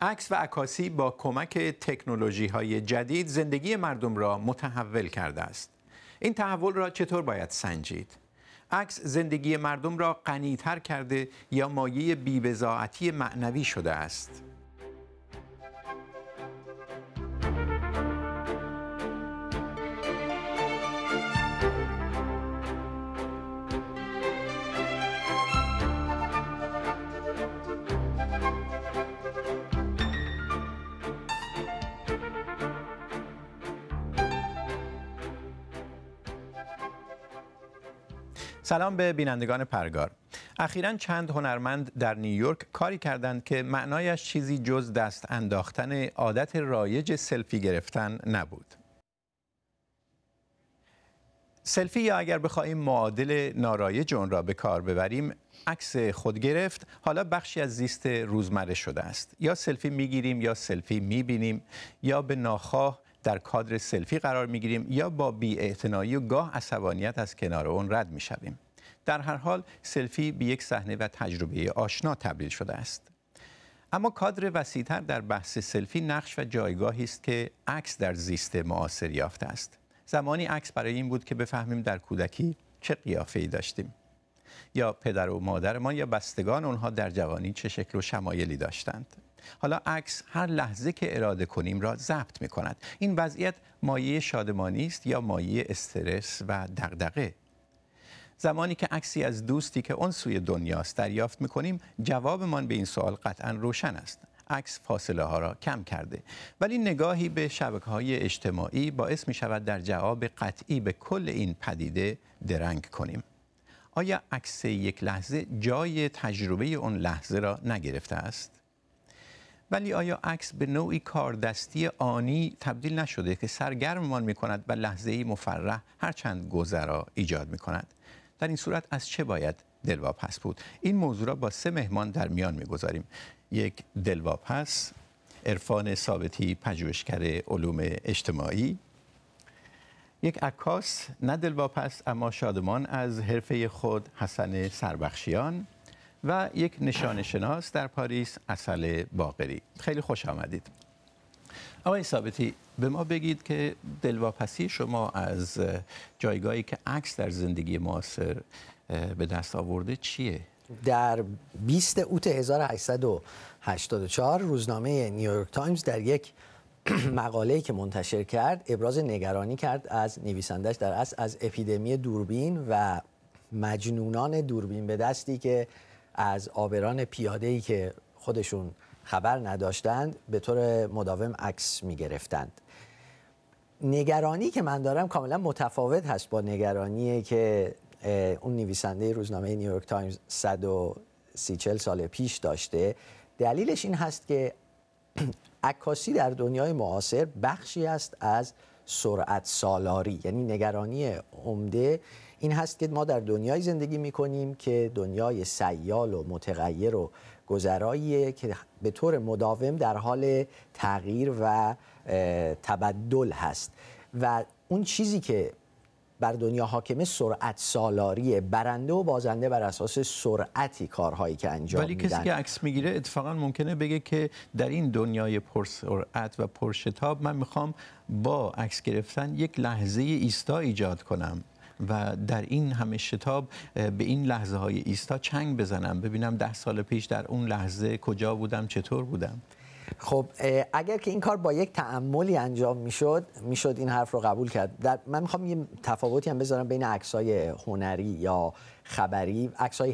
عکس و عکاسی با کمک تکنولوژی های جدید زندگی مردم را متحول کرده است این تحول را چطور باید سنجید عکس زندگی مردم را غنیتر کرده یا مایه بیبزاعتی معنوی شده است سلام به بینندگان پرگار اخیرا چند هنرمند در نیویورک کاری کردند که معنایش چیزی جز دست انداختن عادت رایج سلفی گرفتن نبود سلفی یا اگر بخواهیم معادل نارایج اون را به کار ببریم عکس خود گرفت حالا بخشی از زیست روزمره شده است یا سلفی میگیریم یا سلفی میبینیم یا به ناخواه در کادر سلفی قرار میگیریم یا با بی و گاه عصبانیت از کنار اون رد میشویم در هر حال سلفی به یک صحنه و تجربه آشنا تبدیل شده است اما کادر وسیعتر در بحث سلفی نقش و جایگاهی است که عکس در زیست معاصر یافته است زمانی عکس برای این بود که بفهمیم در کودکی چه قیافه‌ای داشتیم یا پدر و مادرمان یا بستگان اونها در جوانی چه شکل و شمایلی داشتند حالا عکس هر لحظه که اراده کنیم را ضبط می کند این وضعیت مایه شادمانی است یا مایه استرس و دغدغه زمانی که عکسی از دوستی که اون سوی دنیاست دریافت میکنیم جوابمان به این سوال قطعا روشن است عکس فاصله ها را کم کرده ولی نگاهی به شبکه های اجتماعی باعث می شود در جواب قطعی به کل این پدیده درنگ کنیم آیا عکس یک لحظه جای تجربه اون لحظه را نگرفته است؟ ولی آیا عکس به نوعی کاردستی آنی تبدیل نشده که سرگرممان می کند و لحظه ای مفرح هرچند گذرا ایجاد می کند؟ در این صورت از چه باید دلواپس بود این موضوع را با سه مهمان در میان میگذاریم یک دلواپس عرفان ثابتی پژوهشگر علوم اجتماعی یک عکاس نه دلواپس اما شادمان از حرفه خود حسن سربخشیان و یک نشان شناس در پاریس اصل باقری خیلی خوش آمدید آقای ثابتی به ما بگید که دلواپسی شما از جایگاهی که عکس در زندگی معاصر به دست آورده چیه؟ در 20 اوت 1884 روزنامه نیویورک تایمز در یک مقاله که منتشر کرد ابراز نگرانی کرد از نویسندش در اصل از اپیدمی دوربین و مجنونان دوربین به دستی که از آبران پیاده ای که خودشون خبر نداشتند به طور مداوم عکس می گرفتند نگرانی که من دارم کاملا متفاوت هست با نگرانی که اون نویسنده روزنامه نیویورک تایمز 130 سال پیش داشته دلیلش این هست که عکاسی در دنیای معاصر بخشی است از سرعت سالاری یعنی نگرانی عمده این هست که ما در دنیای زندگی می که دنیای سیال و متغیر و گذراییه که به طور مداوم در حال تغییر و تبدل هست و اون چیزی که بر دنیا حاکمه سرعت سالاریه برنده و بازنده بر اساس سرعتی کارهایی که انجام ولی میدن ولی کسی که عکس میگیره اتفاقا ممکنه بگه که در این دنیای پرسرعت و پرشتاب من میخوام با عکس گرفتن یک لحظه ایستا ایجاد کنم و در این همه شتاب به این لحظه های ایستا چنگ بزنم ببینم ده سال پیش در اون لحظه کجا بودم چطور بودم خب اگر که این کار با یک تعملی انجام میشد میشد این حرف رو قبول کرد در من میخوام یه تفاوتی هم بذارم بین عکسای هنری یا خبری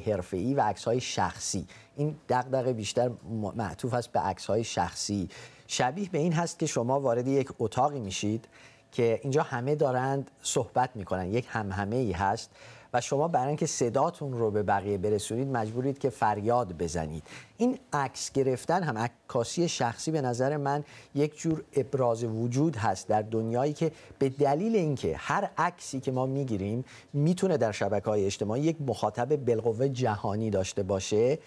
حرفه ای و های شخصی این دغدغه بیشتر معطوف است به های شخصی شبیه به این هست که شما وارد یک اتاقی میشید که اینجا همه دارند صحبت میکنن یک همهمه ای هست و شما برای اینکه صداتون رو به بقیه برسونید مجبورید که فریاد بزنید این عکس گرفتن هم عکاسی شخصی به نظر من یک جور ابراز وجود هست در دنیایی که به دلیل اینکه هر عکسی که ما میگیریم میتونه در شبکه های اجتماعی یک مخاطب بالقوه جهانی داشته باشه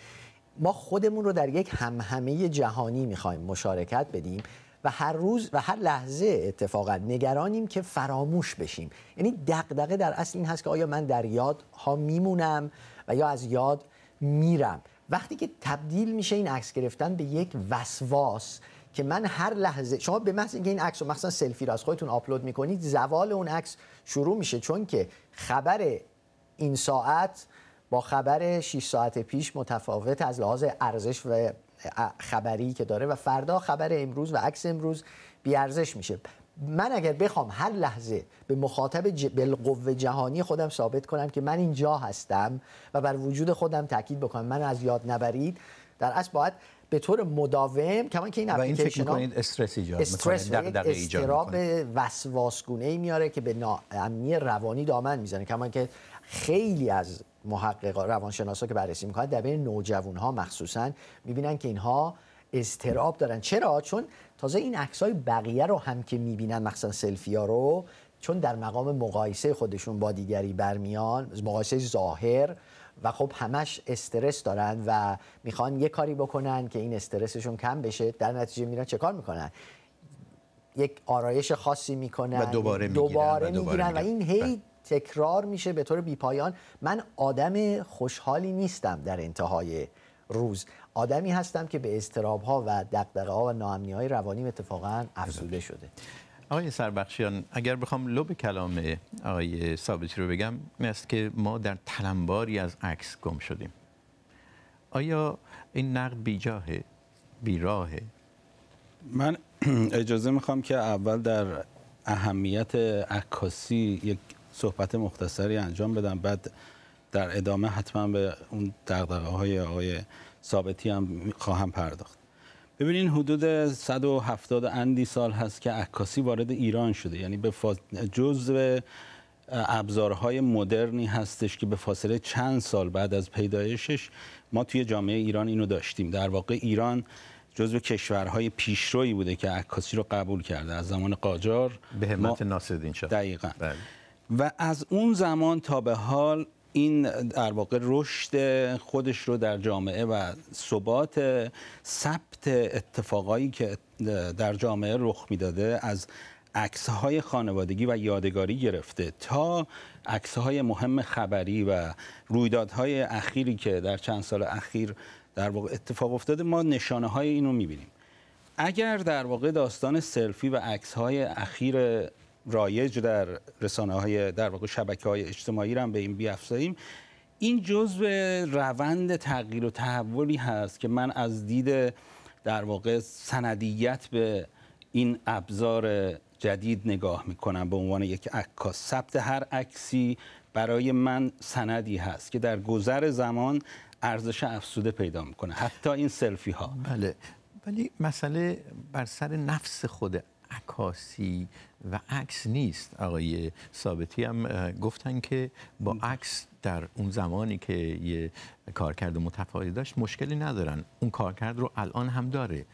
ما خودمون رو در یک همهمه جهانی میخوایم مشارکت بدیم و هر روز و هر لحظه اتفاقا نگرانیم که فراموش بشیم یعنی دقدقه در اصل این هست که آیا من در یاد ها میمونم و یا از یاد میرم وقتی که تبدیل میشه این عکس گرفتن به یک وسواس که من هر لحظه شما به محض اینکه این عکس رو مثلا سلفی را از خودتون آپلود میکنید زوال اون عکس شروع میشه چون که خبر این ساعت با خبر 6 ساعت پیش متفاوت از لحاظ ارزش و خبری که داره و فردا خبر امروز و عکس امروز بیارزش میشه من اگر بخوام هر لحظه به مخاطب ج... بالقوه جهانی خودم ثابت کنم که من اینجا هستم و بر وجود خودم تاکید بکنم من از یاد نبرید در اصل باید به طور مداوم کما که این اپلیکیشن این استرس ایجاد استرس ای میاره که به ناامنی روانی دامن میزنه کما که خیلی از محققا روانشناسا که بررسی میکنن در بین نوجوان ها مخصوصا میبینن که اینها استراب دارن چرا چون تازه این عکس های بقیه رو هم که میبینن مخصوصا سلفی ها رو چون در مقام مقایسه خودشون با دیگری برمیان مقایسه ظاهر و خب همش استرس دارن و میخوان یه کاری بکنن که این استرسشون کم بشه در نتیجه میرن چه کار میکنن یک آرایش خاصی میکنن دوباره میگیرن, و این هی بله. تکرار میشه به طور بیپایان من آدم خوشحالی نیستم در انتهای روز آدمی هستم که به استراب ها و دقدقه ها و ناامنی های روانیم اتفاقا افزوده شده آقای سربخشیان اگر بخوام لب کلام آقای صابتی رو بگم این که ما در تلمباری از عکس گم شدیم آیا این نقد بی راهه؟ من اجازه میخوام که اول در اهمیت عکاسی یک صحبت مختصری انجام بدم بعد در ادامه حتما به اون دقدقه های آقای ثابتی هم خواهم پرداخت ببینین حدود 170 اندی سال هست که عکاسی وارد ایران شده یعنی به فاز... جزء ابزارهای مدرنی هستش که به فاصله چند سال بعد از پیدایشش ما توی جامعه ایران اینو داشتیم در واقع ایران جزو کشورهای پیشرویی بوده که عکاسی رو قبول کرده از زمان قاجار به همت ناصرالدین شاه دقیقاً بله. و از اون زمان تا به حال این در واقع رشد خودش رو در جامعه و ثبات ثبت اتفاقایی که در جامعه رخ میداده از عکس خانوادگی و یادگاری گرفته تا عکس های مهم خبری و رویدادهای اخیری که در چند سال اخیر در واقع اتفاق افتاده ما نشانه های اینو میبینیم اگر در واقع داستان سلفی و عکس های اخیر رایج در رسانه های در واقع شبکه های اجتماعی را به این بیافزاییم این جزء روند تغییر و تحولی هست که من از دید در واقع سندیت به این ابزار جدید نگاه میکنم به عنوان یک عکاس ثبت هر عکسی برای من سندی هست که در گذر زمان ارزش افسوده پیدا میکنه حتی این سلفی ها بله ولی مسئله بر سر نفس خود عکاسی و عکس نیست آقای ثابتی هم گفتن که با عکس در اون زمانی که یه کارکرد متفاوتی داشت مشکلی ندارن اون کارکرد رو الان هم داره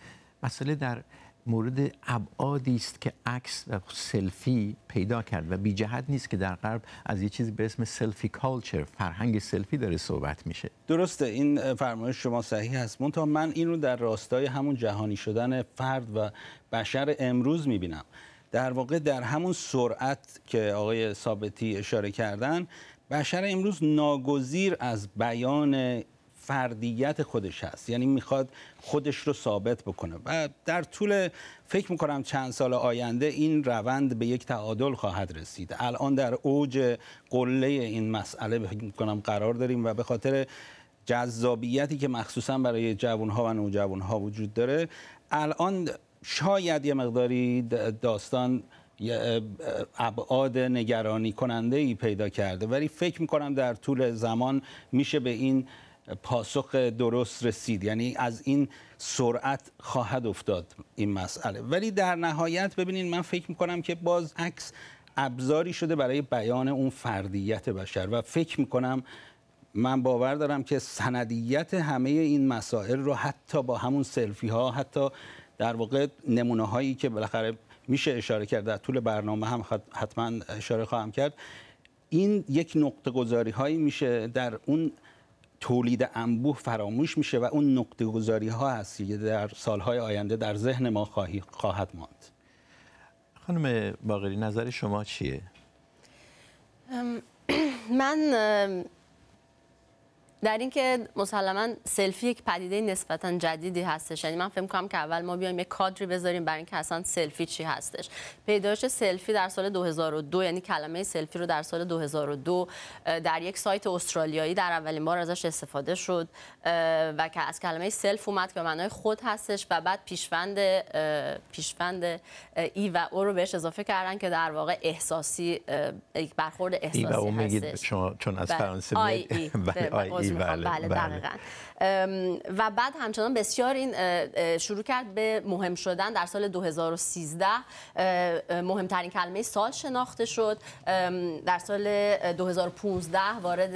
مسئله در مورد ابعادی است که عکس و سلفی پیدا کرد و بی جهت نیست که در غرب از یه چیزی به اسم سلفی کالچر فرهنگ سلفی داره صحبت میشه درسته این فرمایش شما صحیح هست منتها من این رو در راستای همون جهانی شدن فرد و بشر امروز میبینم در واقع در همون سرعت که آقای ثابتی اشاره کردن بشر امروز ناگزیر از بیان فردیت خودش هست یعنی میخواد خودش رو ثابت بکنه و در طول فکر میکنم چند سال آینده این روند به یک تعادل خواهد رسید الان در اوج قله این مسئله قرار داریم و به خاطر جذابیتی که مخصوصا برای جوانها و نوجوانها وجود داره الان شاید یه مقداری داستان ابعاد نگرانی کننده ای پیدا کرده ولی فکر میکنم در طول زمان میشه به این پاسخ درست رسید یعنی از این سرعت خواهد افتاد این مسئله ولی در نهایت ببینید من فکر میکنم که باز عکس ابزاری شده برای بیان اون فردیت بشر و فکر میکنم من باور دارم که سندیت همه این مسائل رو حتی با همون سلفی ها حتی در واقع نمونه هایی که بالاخره میشه اشاره کرد در طول برنامه هم حتما اشاره خواهم کرد این یک نقطه گذاری هایی میشه در اون تولید انبوه فراموش میشه و اون نقطه گذاری ها هست که در سالهای آینده در ذهن ما خواهی خواهد ماند خانم باقری نظر شما چیه؟ من در اینکه مسلما سلفی یک پدیده نسبتا جدیدی هستش یعنی من فکر می‌کنم که اول ما بیایم یک کادری بذاریم برای اینکه اصلا سلفی چی هستش پیدایش سلفی در سال 2002 یعنی کلمه سلفی رو در سال 2002 در یک سایت استرالیایی در اولین بار ازش استفاده شد و که از کلمه سلف اومد که معنای خود هستش و بعد پیشوند پیشوند ای و او رو بهش اضافه کردن که در واقع احساسی یک برخورد احساسی ای و او هستش. میگید چون از بله. فرانسه بله, بله, بله. و بعد همچنان بسیار این شروع کرد به مهم شدن در سال 2013 مهمترین کلمه سال شناخته شد در سال 2015 وارد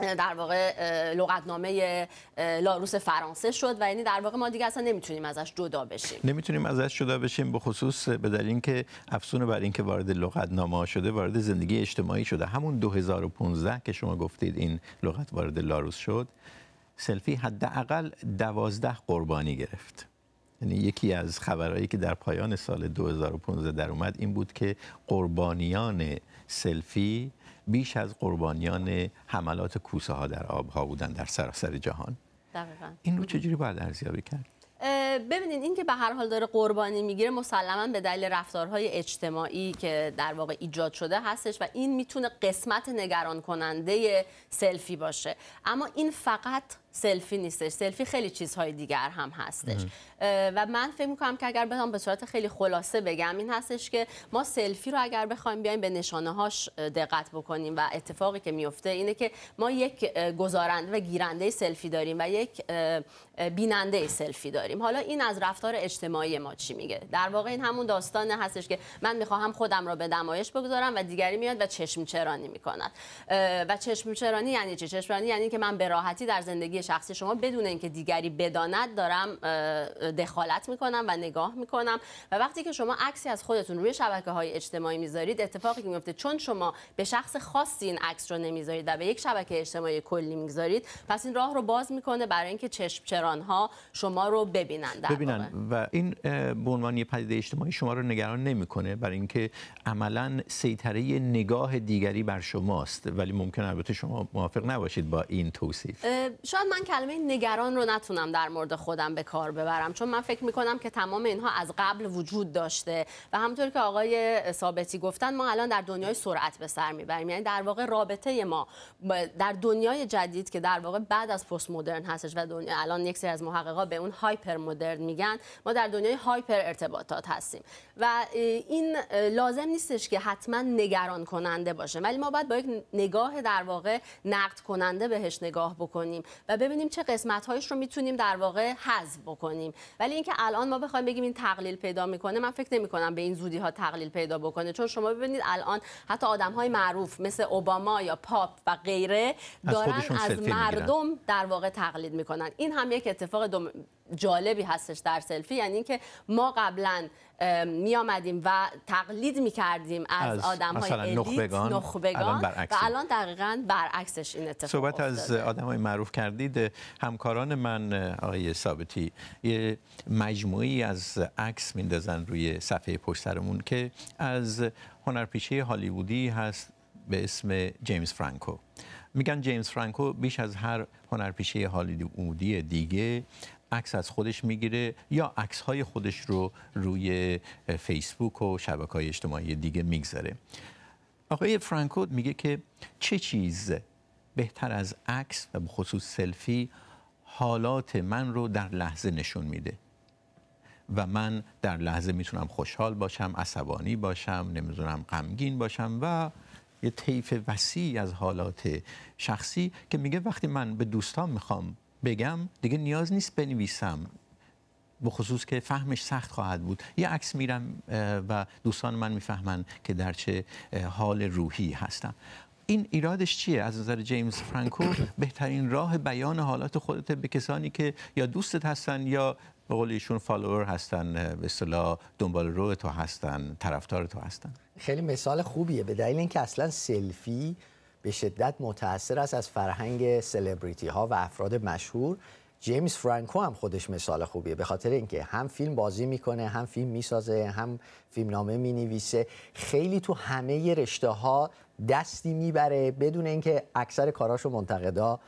در واقع لغتنامه لاروس فرانسه شد و یعنی در واقع ما دیگه اصلا نمیتونیم ازش جدا بشیم نمیتونیم ازش جدا بشیم به خصوص به دلیل اینکه افسون بر اینکه وارد لغتنامه شده وارد زندگی اجتماعی شده همون 2015 که شما گفتید این لغت وارد لاروس شد سلفی حداقل دوازده قربانی گرفت یعنی یکی از خبرهایی که در پایان سال 2015 در اومد این بود که قربانیان سلفی بیش از قربانیان حملات کوسه ها در ها بودن در سراسر جهان دقیقا. این رو چجوری باید ارزیابی کرد ببینید این که به هر حال داره قربانی میگیره مسلما به دلیل رفتارهای اجتماعی که در واقع ایجاد شده هستش و این میتونه قسمت نگران کننده سلفی باشه اما این فقط سلفی نیستش سلفی خیلی چیزهای دیگر هم هستش و من فکر میکنم که اگر بخوام به صورت خیلی خلاصه بگم این هستش که ما سلفی رو اگر بخوایم بیایم به نشانه هاش دقت بکنیم و اتفاقی که میفته اینه که ما یک گذارند و گیرنده سلفی داریم و یک بیننده سلفی داریم حالا این از رفتار اجتماعی ما چی میگه در واقع این همون داستان هستش که من میخواهم خودم رو به نمایش بگذارم و دیگری میاد و چشم چرانی میکند و چشم چرانی یعنی چی چشم یعنی که من به راحتی در زندگی شخصی شما بدون اینکه دیگری بداند دارم دخالت میکنم و نگاه میکنم و وقتی که شما عکسی از خودتون روی شبکه های اجتماعی میذارید اتفاقی که میفته چون شما به شخص خاصی این عکس رو نمیذارید و به یک شبکه اجتماعی کلی میگذارید پس این راه رو باز میکنه برای اینکه چشم ها شما رو ببینند و این به عنوان یه پدیده اجتماعی شما رو نگران نمیکنه برای اینکه عملا سیطره نگاه دیگری بر شماست ولی ممکن البته شما موافق نباشید با این توصیف شاید من کلمه نگران رو نتونم در مورد خودم به کار ببرم چون من فکر میکنم که تمام اینها از قبل وجود داشته و همطور که آقای ثابتی گفتن ما الان در دنیای سرعت به سر میبریم یعنی در واقع رابطه ما در دنیای جدید که در واقع بعد از پست مدرن هستش و دنیا الان یک سری از محققا به اون هایپر مدرن میگن ما در دنیای هایپر ارتباطات هستیم و این لازم نیستش که حتما نگران کننده باشه ولی ما باید با یک نگاه در واقع نقد کننده بهش نگاه بکنیم و ببینیم چه قسمت هایش رو میتونیم در واقع حذف بکنیم ولی اینکه الان ما بخوایم بگیم این تقلیل پیدا میکنه من فکر نمی کنم به این زودی ها تقلیل پیدا بکنه چون شما ببینید الان حتی آدم های معروف مثل اوباما یا پاپ و غیره دارن از, مردم در واقع تقلید میکنن این هم یک اتفاق جالبی هستش در سلفی یعنی اینکه ما قبلا می آمدیم و تقلید می کردیم از, از آدم های الیت نخبگان, نخبگان الان و الان دقیقا برعکسش این اتفاق صحبت از آدم های معروف کردید همکاران من آقای ثابتی یه مجموعی از عکس میندازن روی صفحه پشترمون که از هنرپیشه هالیوودی هست به اسم جیمز فرانکو میگن جیمز فرانکو بیش از هر هنرپیشه هالیوودی دیگه عکس از خودش میگیره یا عکس های خودش رو روی فیسبوک و شبکه های اجتماعی دیگه میگذاره آقای فرانکو میگه که چه چیز بهتر از عکس و خصوص سلفی حالات من رو در لحظه نشون میده و من در لحظه میتونم خوشحال باشم عصبانی باشم نمیدونم غمگین باشم و یه طیف وسیعی از حالات شخصی که میگه وقتی من به دوستان میخوام بگم دیگه نیاز نیست بنویسم به خصوص که فهمش سخت خواهد بود یه عکس میرم و دوستان من میفهمن که در چه حال روحی هستم این ایرادش چیه از نظر جیمز فرانکو بهترین راه بیان حالات خودت به کسانی که یا دوستت هستن یا به قول ایشون فالوور هستن به اصطلاح دنبال رو تو هستن طرفدار تو هستن خیلی مثال خوبیه به دلیل اینکه اصلا سلفی به شدت متاثر است از فرهنگ سلبریتی ها و افراد مشهور جیمز فرانکو هم خودش مثال خوبیه به خاطر اینکه هم فیلم بازی میکنه هم فیلم میسازه هم فیلمنامه مینویسه خیلی تو همه رشته ها دستی میبره بدون اینکه اکثر کاراشو منتقدا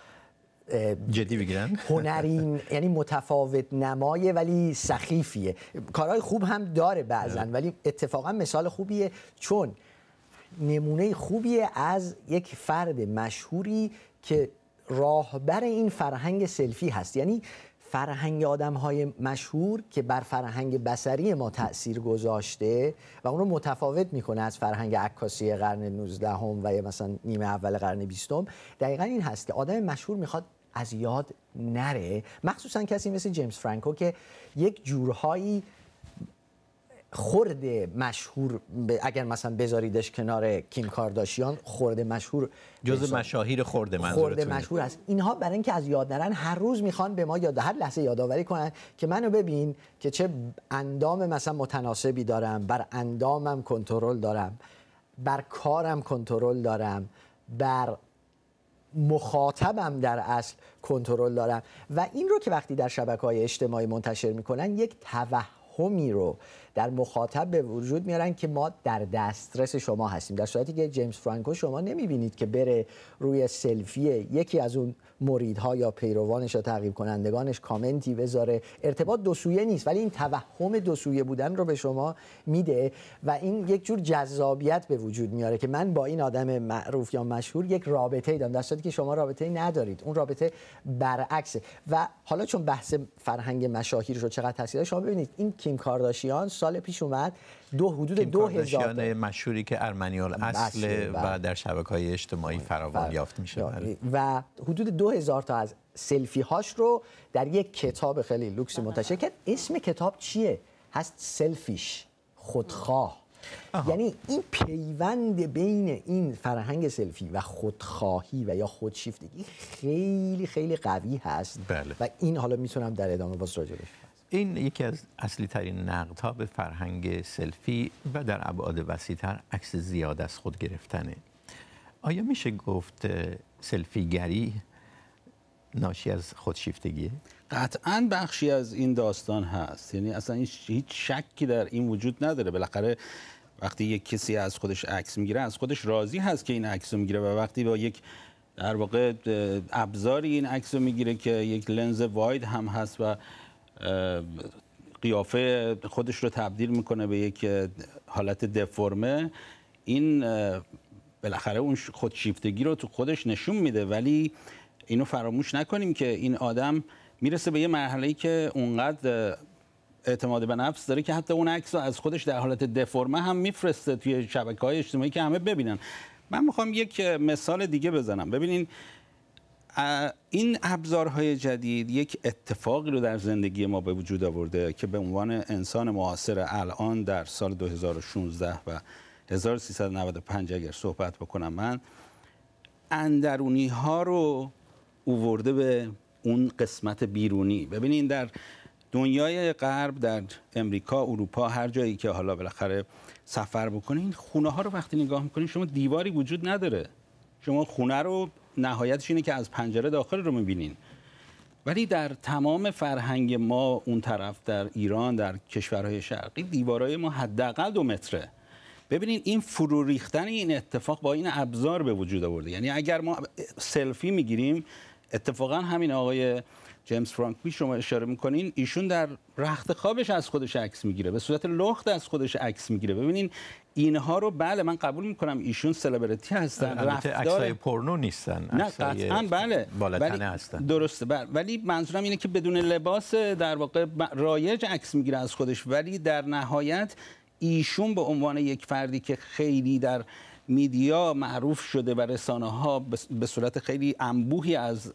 جدی بگیرن هنرین، یعنی متفاوت نمایه ولی سخیفیه کارهای خوب هم داره بعضن آره. ولی اتفاقا مثال خوبیه چون نمونه خوبی از یک فرد مشهوری که راهبر این فرهنگ سلفی هست یعنی فرهنگ آدم های مشهور که بر فرهنگ بسری ما تاثیر گذاشته و اون رو متفاوت میکنه از فرهنگ عکاسی قرن 19 و یا مثلا نیمه اول قرن 20 هم دقیقا این هست که آدم مشهور میخواد از یاد نره مخصوصا کسی مثل جیمز فرانکو که یک جورهایی خرد مشهور اگر مثلا بذاریدش کنار کیم کارداشیان خرد مشهور جز مشاهیر منظورتون خرد مشهور است اینها برای اینکه از یاد نرن هر روز میخوان به ما یاد هر لحظه یادآوری کنن که منو ببین که چه اندام مثلا متناسبی دارم بر اندامم کنترل دارم بر کارم کنترل دارم بر مخاطبم در اصل کنترل دارم و این رو که وقتی در شبکه های اجتماعی منتشر میکنن یک توهمی رو در مخاطب به وجود میارن که ما در دسترس شما هستیم در صورتی که جیمز فرانکو شما نمیبینید که بره روی سلفی یکی از اون مریدها یا پیروانش یا تعقیب کنندگانش کامنتی بذاره ارتباط دو نیست ولی این توهم دو بودن رو به شما میده و این یک جور جذابیت به وجود میاره که من با این آدم معروف یا مشهور یک رابطه دارم در صورتی که شما رابطه ای ندارید اون رابطه برعکسه و حالا چون بحث فرهنگ مشاهیر رو چقدر تاثیر شما ببینید این کیم کارداشیان سال پیش اومد دو حدود دو هزار مشهوری که ارمنیال اصل و بله. در شبکه های اجتماعی بله. فراوان بله. یافت میشه و حدود دو هزار تا از سلفی هاش رو در یک کتاب خیلی لوکسی منتشر کرد اسم کتاب چیه؟ هست سلفیش خودخواه یعنی این پیوند بین این فرهنگ سلفی و خودخواهی و یا خودشیفتگی خیلی خیلی قوی هست بله. و این حالا میتونم در ادامه باز راجع این یکی از اصلی ترین نقد ها به فرهنگ سلفی و در ابعاد تر عکس زیاد از خود گرفتنه آیا میشه گفت سلفیگری ناشی از خودشیفتگیه؟ قطعا بخشی از این داستان هست یعنی اصلا هیچ شکی در این وجود نداره بالاخره وقتی یک کسی از خودش عکس میگیره از خودش راضی هست که این عکس رو میگیره و وقتی با یک در واقع ابزاری این عکس رو میگیره که یک لنز واید هم هست و قیافه خودش رو تبدیل میکنه به یک حالت دفرمه این بالاخره اون خودشیفتگی رو تو خودش نشون میده ولی اینو فراموش نکنیم که این آدم میرسه به یه مرحله که اونقدر اعتماد به نفس داره که حتی اون عکس رو از خودش در حالت دفرمه هم میفرسته توی شبکه های اجتماعی که همه ببینن من میخوام یک مثال دیگه بزنم ببینین این ابزارهای جدید یک اتفاقی رو در زندگی ما به وجود آورده که به عنوان انسان معاصر الان در سال 2016 و 1395 اگر صحبت بکنم من اندرونی ها رو اوورده به اون قسمت بیرونی ببینین در دنیای غرب در امریکا اروپا هر جایی که حالا بالاخره سفر بکنین خونه ها رو وقتی نگاه میکنین شما دیواری وجود نداره شما خونه رو نهایتش اینه که از پنجره داخل رو میبینین ولی در تمام فرهنگ ما اون طرف در ایران در کشورهای شرقی دیوارهای ما حداقل دو متره ببینین این فرو ریختن این اتفاق با این ابزار به وجود آورده یعنی اگر ما سلفی میگیریم اتفاقا همین آقای جیمز فرانکوی شما اشاره میکنین ایشون در رخت خوابش از خودش عکس میگیره به صورت لخت از خودش عکس میگیره ببینین اینها رو بله من قبول میکنم ایشون سلبریتی هستن رفتار عکسای پورنو نیستن نه قطعا بله بالاتنه هستن درسته بله. ولی منظورم اینه که بدون لباس در واقع رایج عکس میگیره از خودش ولی در نهایت ایشون به عنوان یک فردی که خیلی در میدیا معروف شده و رسانه ها به صورت خیلی انبوهی از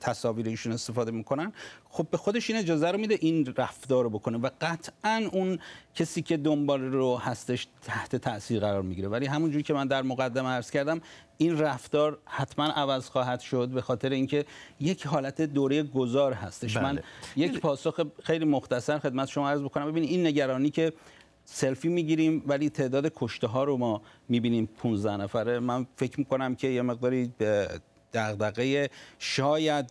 تصاویر ایشون استفاده میکنن خب به خودش این اجازه رو میده این رفتار رو بکنه و قطعا اون کسی که دنبال رو هستش تحت تاثیر قرار میگیره ولی همونجوری که من در مقدمه عرض کردم این رفتار حتما عوض خواهد شد به خاطر اینکه یک حالت دوره گذار هستش بله. من یک پاسخ خیلی مختصر خدمت شما عرض بکنم ببینید این نگرانی که سلفی میگیریم ولی تعداد کشته ها رو ما میبینیم 15 نفره من فکر کنم که یه مقداری دغدغه شاید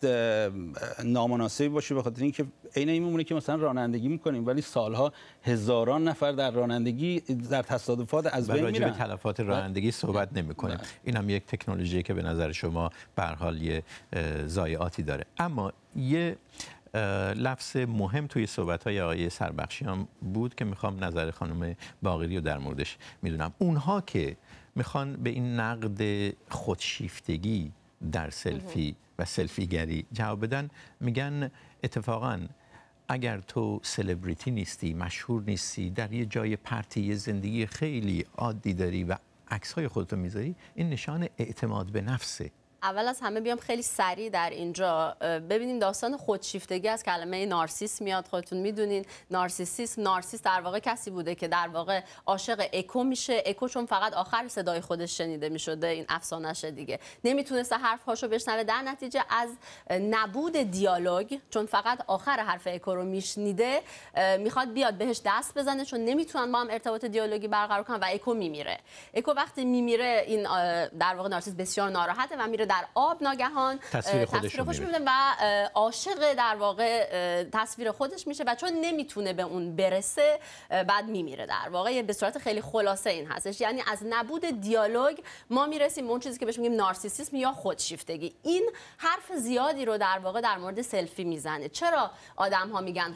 نامناسبی باشه به خاطر اینکه عین این میمونه که مثلا رانندگی میکنیم ولی سالها هزاران نفر در رانندگی در تصادفات از بین میرن تلفات رانندگی صحبت نمیکنیم این هم یک تکنولوژی که به نظر شما به حال یه ضایعاتی داره اما یه لفظ مهم توی صحبت های آقای سربخشی بود که میخوام نظر خانم باقری رو در موردش میدونم اونها که میخوان به این نقد خودشیفتگی در سلفی و سلفیگری جواب بدن میگن اتفاقا اگر تو سلبریتی نیستی مشهور نیستی در یه جای پرتی یه زندگی خیلی عادی داری و عکس های خودتو میذاری این نشان اعتماد به نفسه اول از همه بیام خیلی سریع در اینجا ببینیم داستان خودشیفتگی از کلمه نارسیس میاد خودتون میدونین نارسیسیسم نارسیس در واقع کسی بوده که در واقع عاشق اکو میشه اکو چون فقط آخر صدای خودش شنیده میشده این افسانهشه دیگه نمیتونسته هاشو بشنوه در نتیجه از نبود دیالوگ چون فقط آخر حرف اکو رو میشنیده میخواد بیاد بهش دست بزنه چون نمیتونن با هم ارتباط دیالوگی برقرار کنن و اکو میمیره اکو وقتی میمیره این در واقع نارسیس بسیار ناراحته و میره در آب ناگهان تصویر خودش رو میبینه و عاشق در واقع تصویر خودش میشه و چون نمیتونه به اون برسه بعد میمیره در واقع به صورت خیلی خلاصه این هستش یعنی از نبود دیالوگ ما میرسیم اون چیزی که بهش میگیم نارسیسیسم یا خودشیفتگی این حرف زیادی رو در واقع در مورد سلفی میزنه چرا آدم ها میگن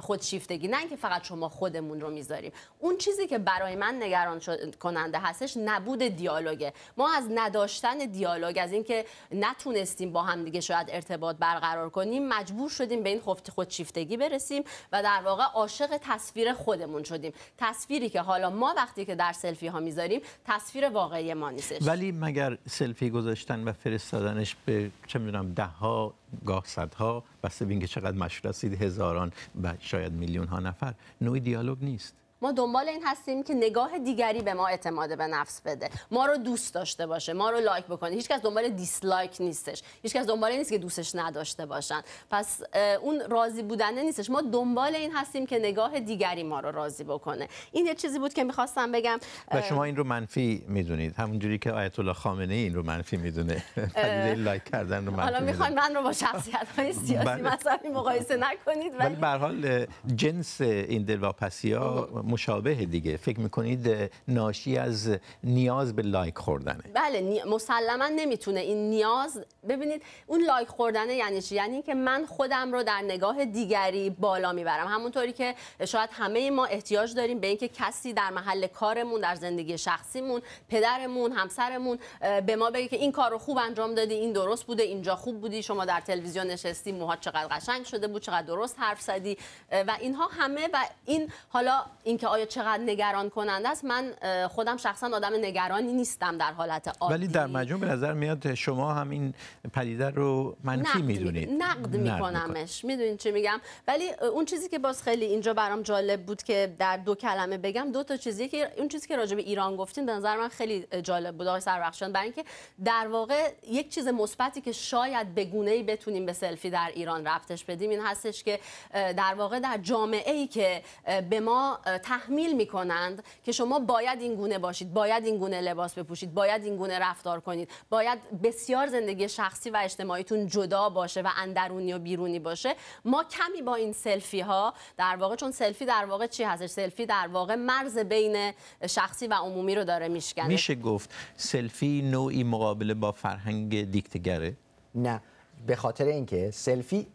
خودشیفتگی نه اینکه فقط شما خودمون رو میذاریم اون چیزی که برای من نگران کننده هستش نبود دیالوگه ما از نداشتن دیالوگ از اینکه نتونستیم با هم دیگه شاید ارتباط برقرار کنیم مجبور شدیم به این خودشیفتگی برسیم و در واقع عاشق تصویر خودمون شدیم تصویری که حالا ما وقتی که در سلفی ها میذاریم تصویر واقعی ما نیستش ولی مگر سلفی گذاشتن و فرستادنش به چه میدونم ده ها گاه صدها بسته به اینکه چقدر مشهور هستید هزاران و شاید میلیون ها نفر نوع دیالوگ نیست ما دنبال این هستیم که نگاه دیگری به ما اعتماد به نفس بده ما رو دوست داشته باشه ما رو لایک بکنه هیچکس دنبال دیسلایک نیستش هیچکس دنبال نیست که دوستش نداشته باشن پس اون راضی بودنه نیستش ما دنبال این هستیم که نگاه دیگری ما رو راضی بکنه این یه چیزی بود که میخواستم بگم و شما این رو منفی میدونید همونجوری که آیت الله خامنه این رو منفی میدونه لایک کردن رو حالا میخوایم من رو با شخصیت های سیاسی بله. مثلا مقایسه نکنید ولی به حال جنس این دلواپسی ها مشابه دیگه فکر میکنید ناشی از نیاز به لایک خوردنه بله مسلما نمیتونه این نیاز ببینید اون لایک خوردنه یعنی چی یعنی که من خودم رو در نگاه دیگری بالا میبرم همونطوری که شاید همه ما احتیاج داریم به اینکه کسی در محل کارمون در زندگی شخصیمون پدرمون همسرمون به ما بگه که این کار رو خوب انجام دادی این درست بوده اینجا خوب بودی شما در تلویزیون نشستی موها چقدر قشنگ شده بود چقدر درست حرف زدی و اینها همه و این حالا این اینکه آیا چقدر نگران کننده است من خودم شخصا آدم نگرانی نیستم در حالت عادی ولی در مجموع به نظر میاد شما هم این پدیده رو منفی میدونید نقد میکنمش میدونید چی میگم ولی اون چیزی که باز خیلی اینجا برام جالب بود که در دو کلمه بگم دو تا چیزی که اون چیزی که راجع به ایران گفتین به نظر من خیلی جالب بود آقای سربخشان برای اینکه در واقع یک چیز مثبتی که شاید به گونه ای بتونیم به سلفی در ایران رفتش بدیم این هستش که در واقع در جامعه ای که به ما تحمیل میکنند که شما باید این گونه باشید باید این گونه لباس بپوشید باید این گونه رفتار کنید باید بسیار زندگی شخصی و اجتماعیتون جدا باشه و اندرونی و بیرونی باشه ما کمی با این سلفی ها در واقع چون سلفی در واقع چی هستش سلفی در واقع مرز بین شخصی و عمومی رو داره میشکنه میشه گفت سلفی نوعی مقابله با فرهنگ دیکتگره نه به خاطر اینکه سلفی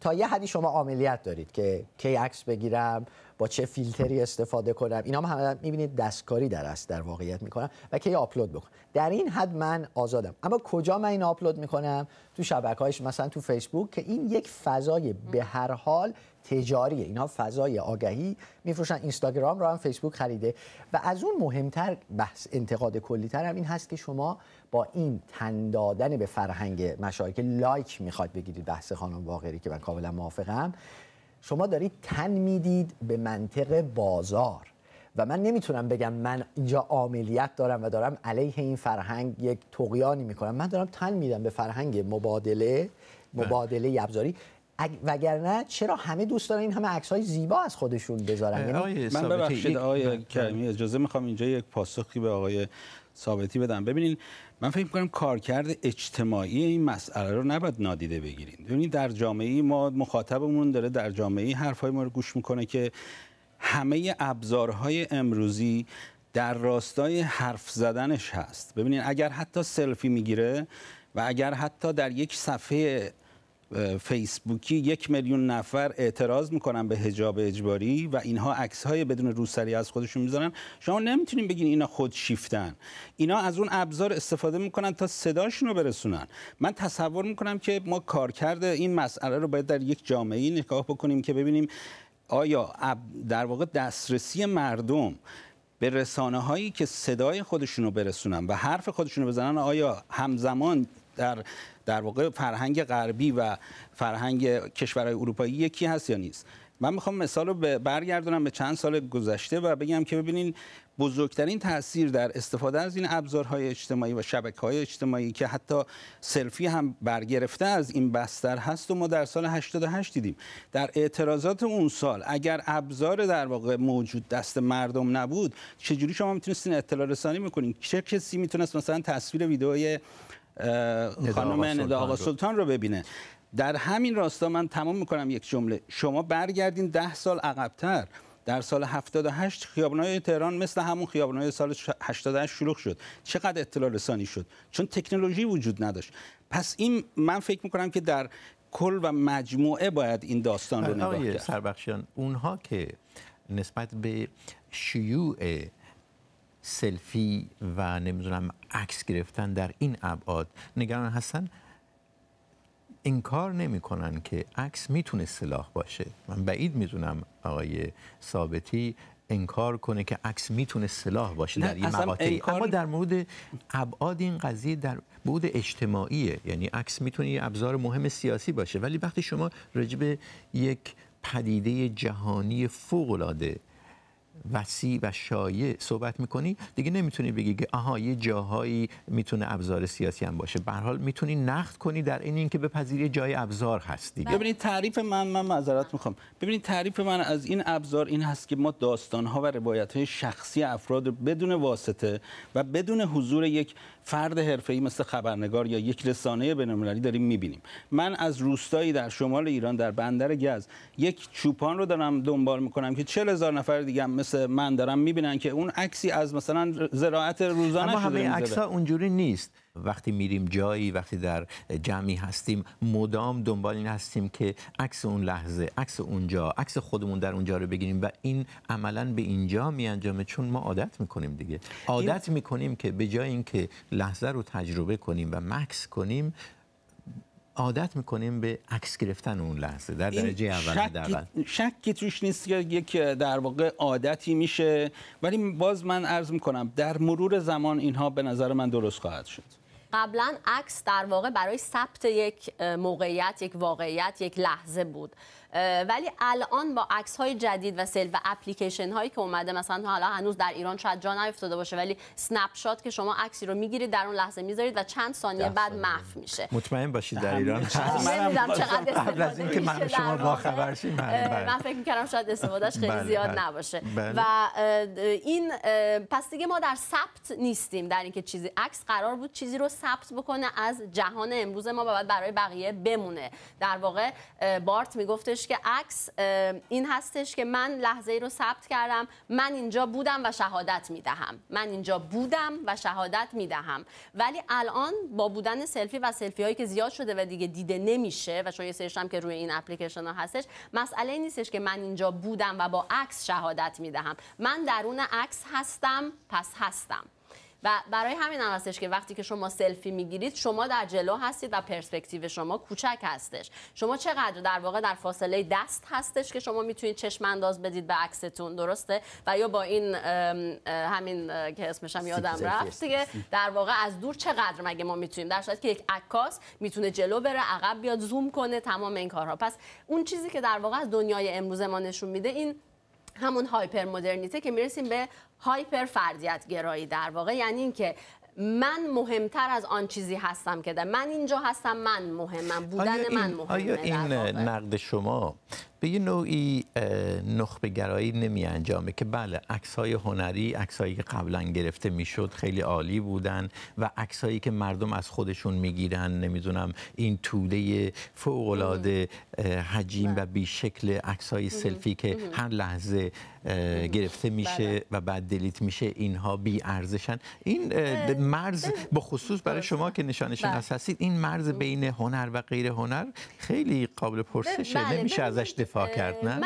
تا یه حدی شما عملیات دارید که کی عکس بگیرم با چه فیلتری استفاده کنم اینا هم میبینید دستکاری در است در واقعیت میکنم و کی آپلود بکنم در این حد من آزادم اما کجا من این آپلود میکنم تو شبکه‌هاش مثلا تو فیسبوک که این یک فضای به هر حال تجاریه اینا فضای آگهی میفروشن اینستاگرام رو هم فیسبوک خریده و از اون مهمتر بحث انتقاد کلیتر هم این هست که شما با این تن دادن به فرهنگ مشاهیر که لایک میخواد بگیرید بحث خانم واقعی که من کاملا موافقم شما دارید تن میدید به منطق بازار و من نمیتونم بگم من اینجا عاملیت دارم و دارم علیه این فرهنگ یک تقیانی میکنم من دارم تن میدم به فرهنگ مبادله مبادله ابزاری بله. وگرنه چرا همه دوست دارن این همه عکس های زیبا از خودشون بذارن یعنی آقای من ببخشید بله، بله. اجازه میخوام اینجا یک پاسخی به آقای ثابتی بدم ببینین من فکر میکنم کارکرد اجتماعی این مسئله رو نباید نادیده بگیرید ببینید در جامعه ما مخاطبمون داره در جامعه حرفای ما رو گوش میکنه که همه ابزارهای امروزی در راستای حرف زدنش هست ببینین اگر حتی سلفی میگیره و اگر حتی در یک صفحه فیسبوکی یک میلیون نفر اعتراض میکنن به حجاب اجباری و اینها عکس های بدون روسری از خودشون میذارن شما نمیتونین بگین اینا شیفتن. اینا از اون ابزار استفاده میکنن تا صداشون رو برسونن من تصور میکنم که ما کرده این مسئله رو باید در یک جامعه نگاه بکنیم که ببینیم آیا در واقع دسترسی مردم به رسانه هایی که صدای خودشون رو برسونن و حرف خودشون رو بزنن آیا همزمان در در واقع فرهنگ غربی و فرهنگ کشورهای اروپایی یکی هست یا نیست من میخوام مثال رو برگردونم به چند سال گذشته و بگم که ببینین بزرگترین تاثیر در استفاده از این ابزارهای اجتماعی و شبکه های اجتماعی که حتی سلفی هم برگرفته از این بستر هست و ما در سال 88 دیدیم در اعتراضات اون سال اگر ابزار در واقع موجود دست مردم نبود چجوری شما میتونستین اطلاع رسانی میکنین چه کسی میتونست مثلا تصویر ویدئوی خانم ندا آقا سلطان رو ببینه در همین راستا من تمام میکنم یک جمله شما برگردین ده سال عقبتر در سال 78 خیابان‌های تهران مثل همون خیابان‌های سال 88 شلوغ شد چقدر اطلاع رسانی شد چون تکنولوژی وجود نداشت پس این من فکر میکنم که در کل و مجموعه باید این داستان رو نگاه کرد سربخشان اونها که نسبت به شیوع سلفی و نمیدونم عکس گرفتن در این ابعاد نگران هستن انکار نمیکنن که عکس میتونه سلاح باشه من بعید میدونم آقای ثابتی انکار کنه که عکس میتونه سلاح باشه در این مقاطعی اما در مورد ابعاد این قضیه در بود اجتماعیه یعنی عکس میتونه یه ابزار مهم سیاسی باشه ولی وقتی شما راجب یک پدیده جهانی فوق العاده وسیع و شایع صحبت میکنی دیگه نمیتونی بگی که آها یه جاهایی میتونه ابزار سیاسی هم باشه به حال میتونی نقد کنی در این اینکه بپذیری جای ابزار هست دیگه ببینید تعریف من من معذرت میخوام ببینید تعریف من از این ابزار این هست که ما داستان ها و روایت های شخصی افراد بدون واسطه و بدون حضور یک فرد حرفه‌ای مثل خبرنگار یا یک رسانه بین‌المللی داریم میبینیم من از روستایی در شمال ایران در بندر گز یک چوپان رو دارم دنبال میکنم که 40 هزار نفر دیگه هم مثل من دارن میبینن که اون عکسی از مثلا زراعت روزانه اما همه عکس ها اونجوری نیست وقتی میریم جایی وقتی در جمعی هستیم مدام دنبال این هستیم که عکس اون لحظه عکس اونجا عکس خودمون در اونجا رو بگیریم و این عملا به اینجا میانجامه چون ما عادت میکنیم دیگه عادت میکنیم که به جای اینکه لحظه رو تجربه کنیم و مکس کنیم عادت میکنیم به عکس گرفتن اون لحظه در درجه اول شک که توش نیست که یک در واقع عادتی میشه ولی باز من عرض میکنم در مرور زمان اینها به نظر من درست خواهد شد قبلا عکس در واقع برای ثبت یک موقعیت یک واقعیت یک لحظه بود ولی الان با عکس های جدید و سل و اپلیکیشن هایی که اومده مثلا حالا هنوز در ایران شاید جا نیفتاده باشه ولی اسنپ شات که شما عکسی رو میگیرید در اون لحظه میذارید و چند ثانیه بعد محو میشه مطمئن باشید در ایران منم چقدر قبل از اینکه من شما با خبر بله، بله. من فکر میکردم شاید استفادهش خیلی بله، زیاد نباشه و این پس دیگه ما در ثبت نیستیم در اینکه چیزی عکس قرار بود چیزی رو ثبت بکنه از جهان امروز ما بعد برای بقیه بمونه در واقع بارت میگفتش که عکس این هستش که من لحظه ای رو ثبت کردم من اینجا بودم و شهادت میدهم من اینجا بودم و شهادت میدهم ولی الان با بودن سلفی و سلفی هایی که زیاد شده و دیگه دیده نمیشه و شاید سرش که روی این اپلیکیشن ها هستش مسئله نیستش که من اینجا بودم و با عکس شهادت میدهم من درون عکس هستم پس هستم و برای همین هم هستش که وقتی که شما سلفی میگیرید شما در جلو هستید و پرسپکتیو شما کوچک هستش شما چقدر در واقع در فاصله دست هستش که شما میتونید چشم انداز بدید به عکستون درسته و یا با این همین که اسمشم یادم رفت دیگه در واقع از دور چقدر مگه ما میتونیم در که یک عکاس میتونه جلو بره عقب بیاد زوم کنه تمام این کارها پس اون چیزی که در واقع از دنیای امروز ما نشون میده این همون هایپر مدرنیته که میرسیم به هایپر فردیت گرایی در واقع یعنی اینکه من مهمتر از آن چیزی هستم که در من اینجا هستم من مهمم بودن من مهمه آیا این نقد شما به یه نوعی نخبه گرایی نمی انجامه که بله عکس های هنری عکس که قبلا گرفته میشد خیلی عالی بودن و عکس هایی که مردم از خودشون میگیرن نمیدونم این توده فوق العاده حجیم و بله. بی شکل عکس های سلفی که هر لحظه گرفته میشه بله. و بعد دلیت میشه اینها بی ارزشن این مرز بله. به خصوص برای شما که نشان شناس هستید این مرز بین هنر و غیر هنر خیلی قابل پرسشه نمیشه ازش دفاع کرد من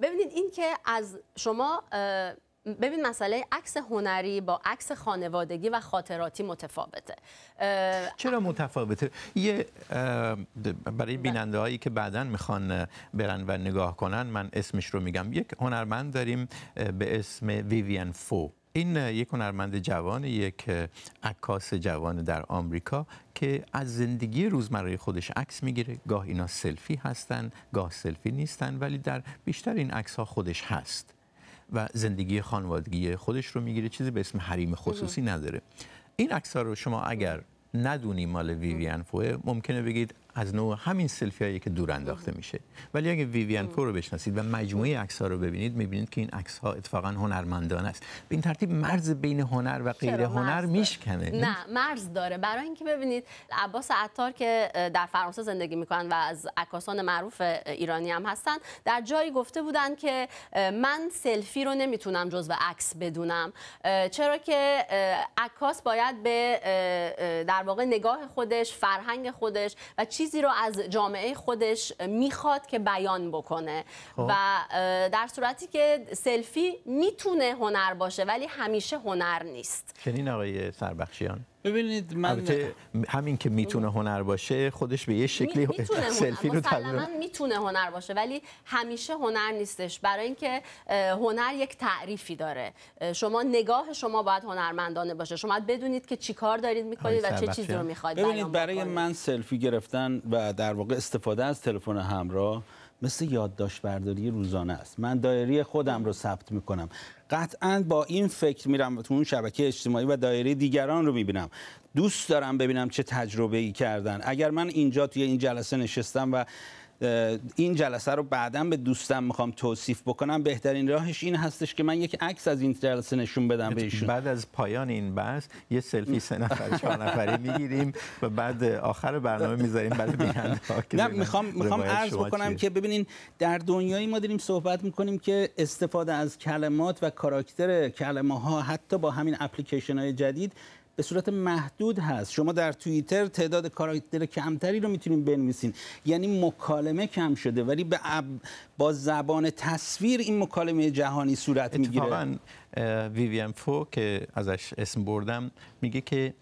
ببینید این که از شما ببین مسئله عکس هنری با عکس خانوادگی و خاطراتی متفاوته چرا متفاوته یه برای بله. بیننده هایی که بعدا میخوان برن و نگاه کنن من اسمش رو میگم یک هنرمند داریم به اسم ویوین فو این یک هنرمند جوان یک عکاس جوان در آمریکا که از زندگی روزمره خودش عکس میگیره گاه اینا سلفی هستن گاه سلفی نیستن ولی در بیشتر این عکس ها خودش هست و زندگی خانوادگی خودش رو میگیره چیزی به اسم حریم خصوصی نداره این عکس ها رو شما اگر ندونی مال ویویان فوه ممکنه بگید از نوع همین سلفی هایی که دور انداخته میشه ولی اگه ویویان پور رو بشناسید و مجموعه عکس ها رو ببینید میبینید که این عکس ها اتفاقا هنرمندان است به این ترتیب مرز بین هنر و غیر هنر میشکنه نه مرز داره برای اینکه ببینید عباس عطار که در فرانسه زندگی میکنن و از عکاسان معروف ایرانی هم هستن در جایی گفته بودن که من سلفی رو نمیتونم جزو عکس بدونم چرا که عکاس باید به در واقع نگاه خودش فرهنگ خودش و چی چیزی رو از جامعه خودش میخواد که بیان بکنه خب. و در صورتی که سلفی میتونه هنر باشه ولی همیشه هنر نیست چنین آقای سربخشیان ببینید من همین که میتونه هنر باشه خودش به یه شکلی می، سلفی رو. رو تقریبا میتونه هنر باشه ولی همیشه هنر نیستش برای اینکه هنر یک تعریفی داره شما نگاه شما باید هنرمندانه باشه شما باید بدونید که چیکار دارید میکنید و چه چیزی رو میخواید ببینید برای من سلفی گرفتن و در واقع استفاده از تلفن همراه مثل یادداشت برداری روزانه است من دایری خودم رو ثبت میکنم قطعا با این فکر میرم تو اون شبکه اجتماعی و دایره دیگران رو میبینم دوست دارم ببینم چه تجربه ای کردن اگر من اینجا توی این جلسه نشستم و این جلسه رو بعدا به دوستم میخوام توصیف بکنم بهترین راهش این هستش که من یک عکس از این جلسه نشون بدم بهشون بعد از پایان این بحث یه سلفی سه نفر چهار نفری میگیریم و بعد آخر برنامه میذاریم برای بیننده نه میخوام میخوام عرض بکنم که ببینین در دنیای ما داریم صحبت میکنیم که استفاده از کلمات و کاراکتر کلمه ها حتی با همین اپلیکیشن های جدید به صورت محدود هست شما در توییتر تعداد کاراکتر کمتری رو میتونیم بنویسین یعنی مکالمه کم شده ولی به با زبان تصویر این مکالمه جهانی صورت میگیره ویویان فو که ازش اسم بردم میگه که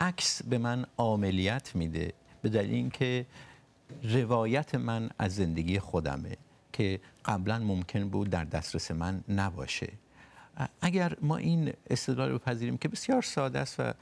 عکس به من عاملیت میده به دلیل اینکه روایت من از زندگی خودمه که قبلا ممکن بود در دسترس من نباشه اگر ما این استدلال رو پذیریم که بسیار ساده است و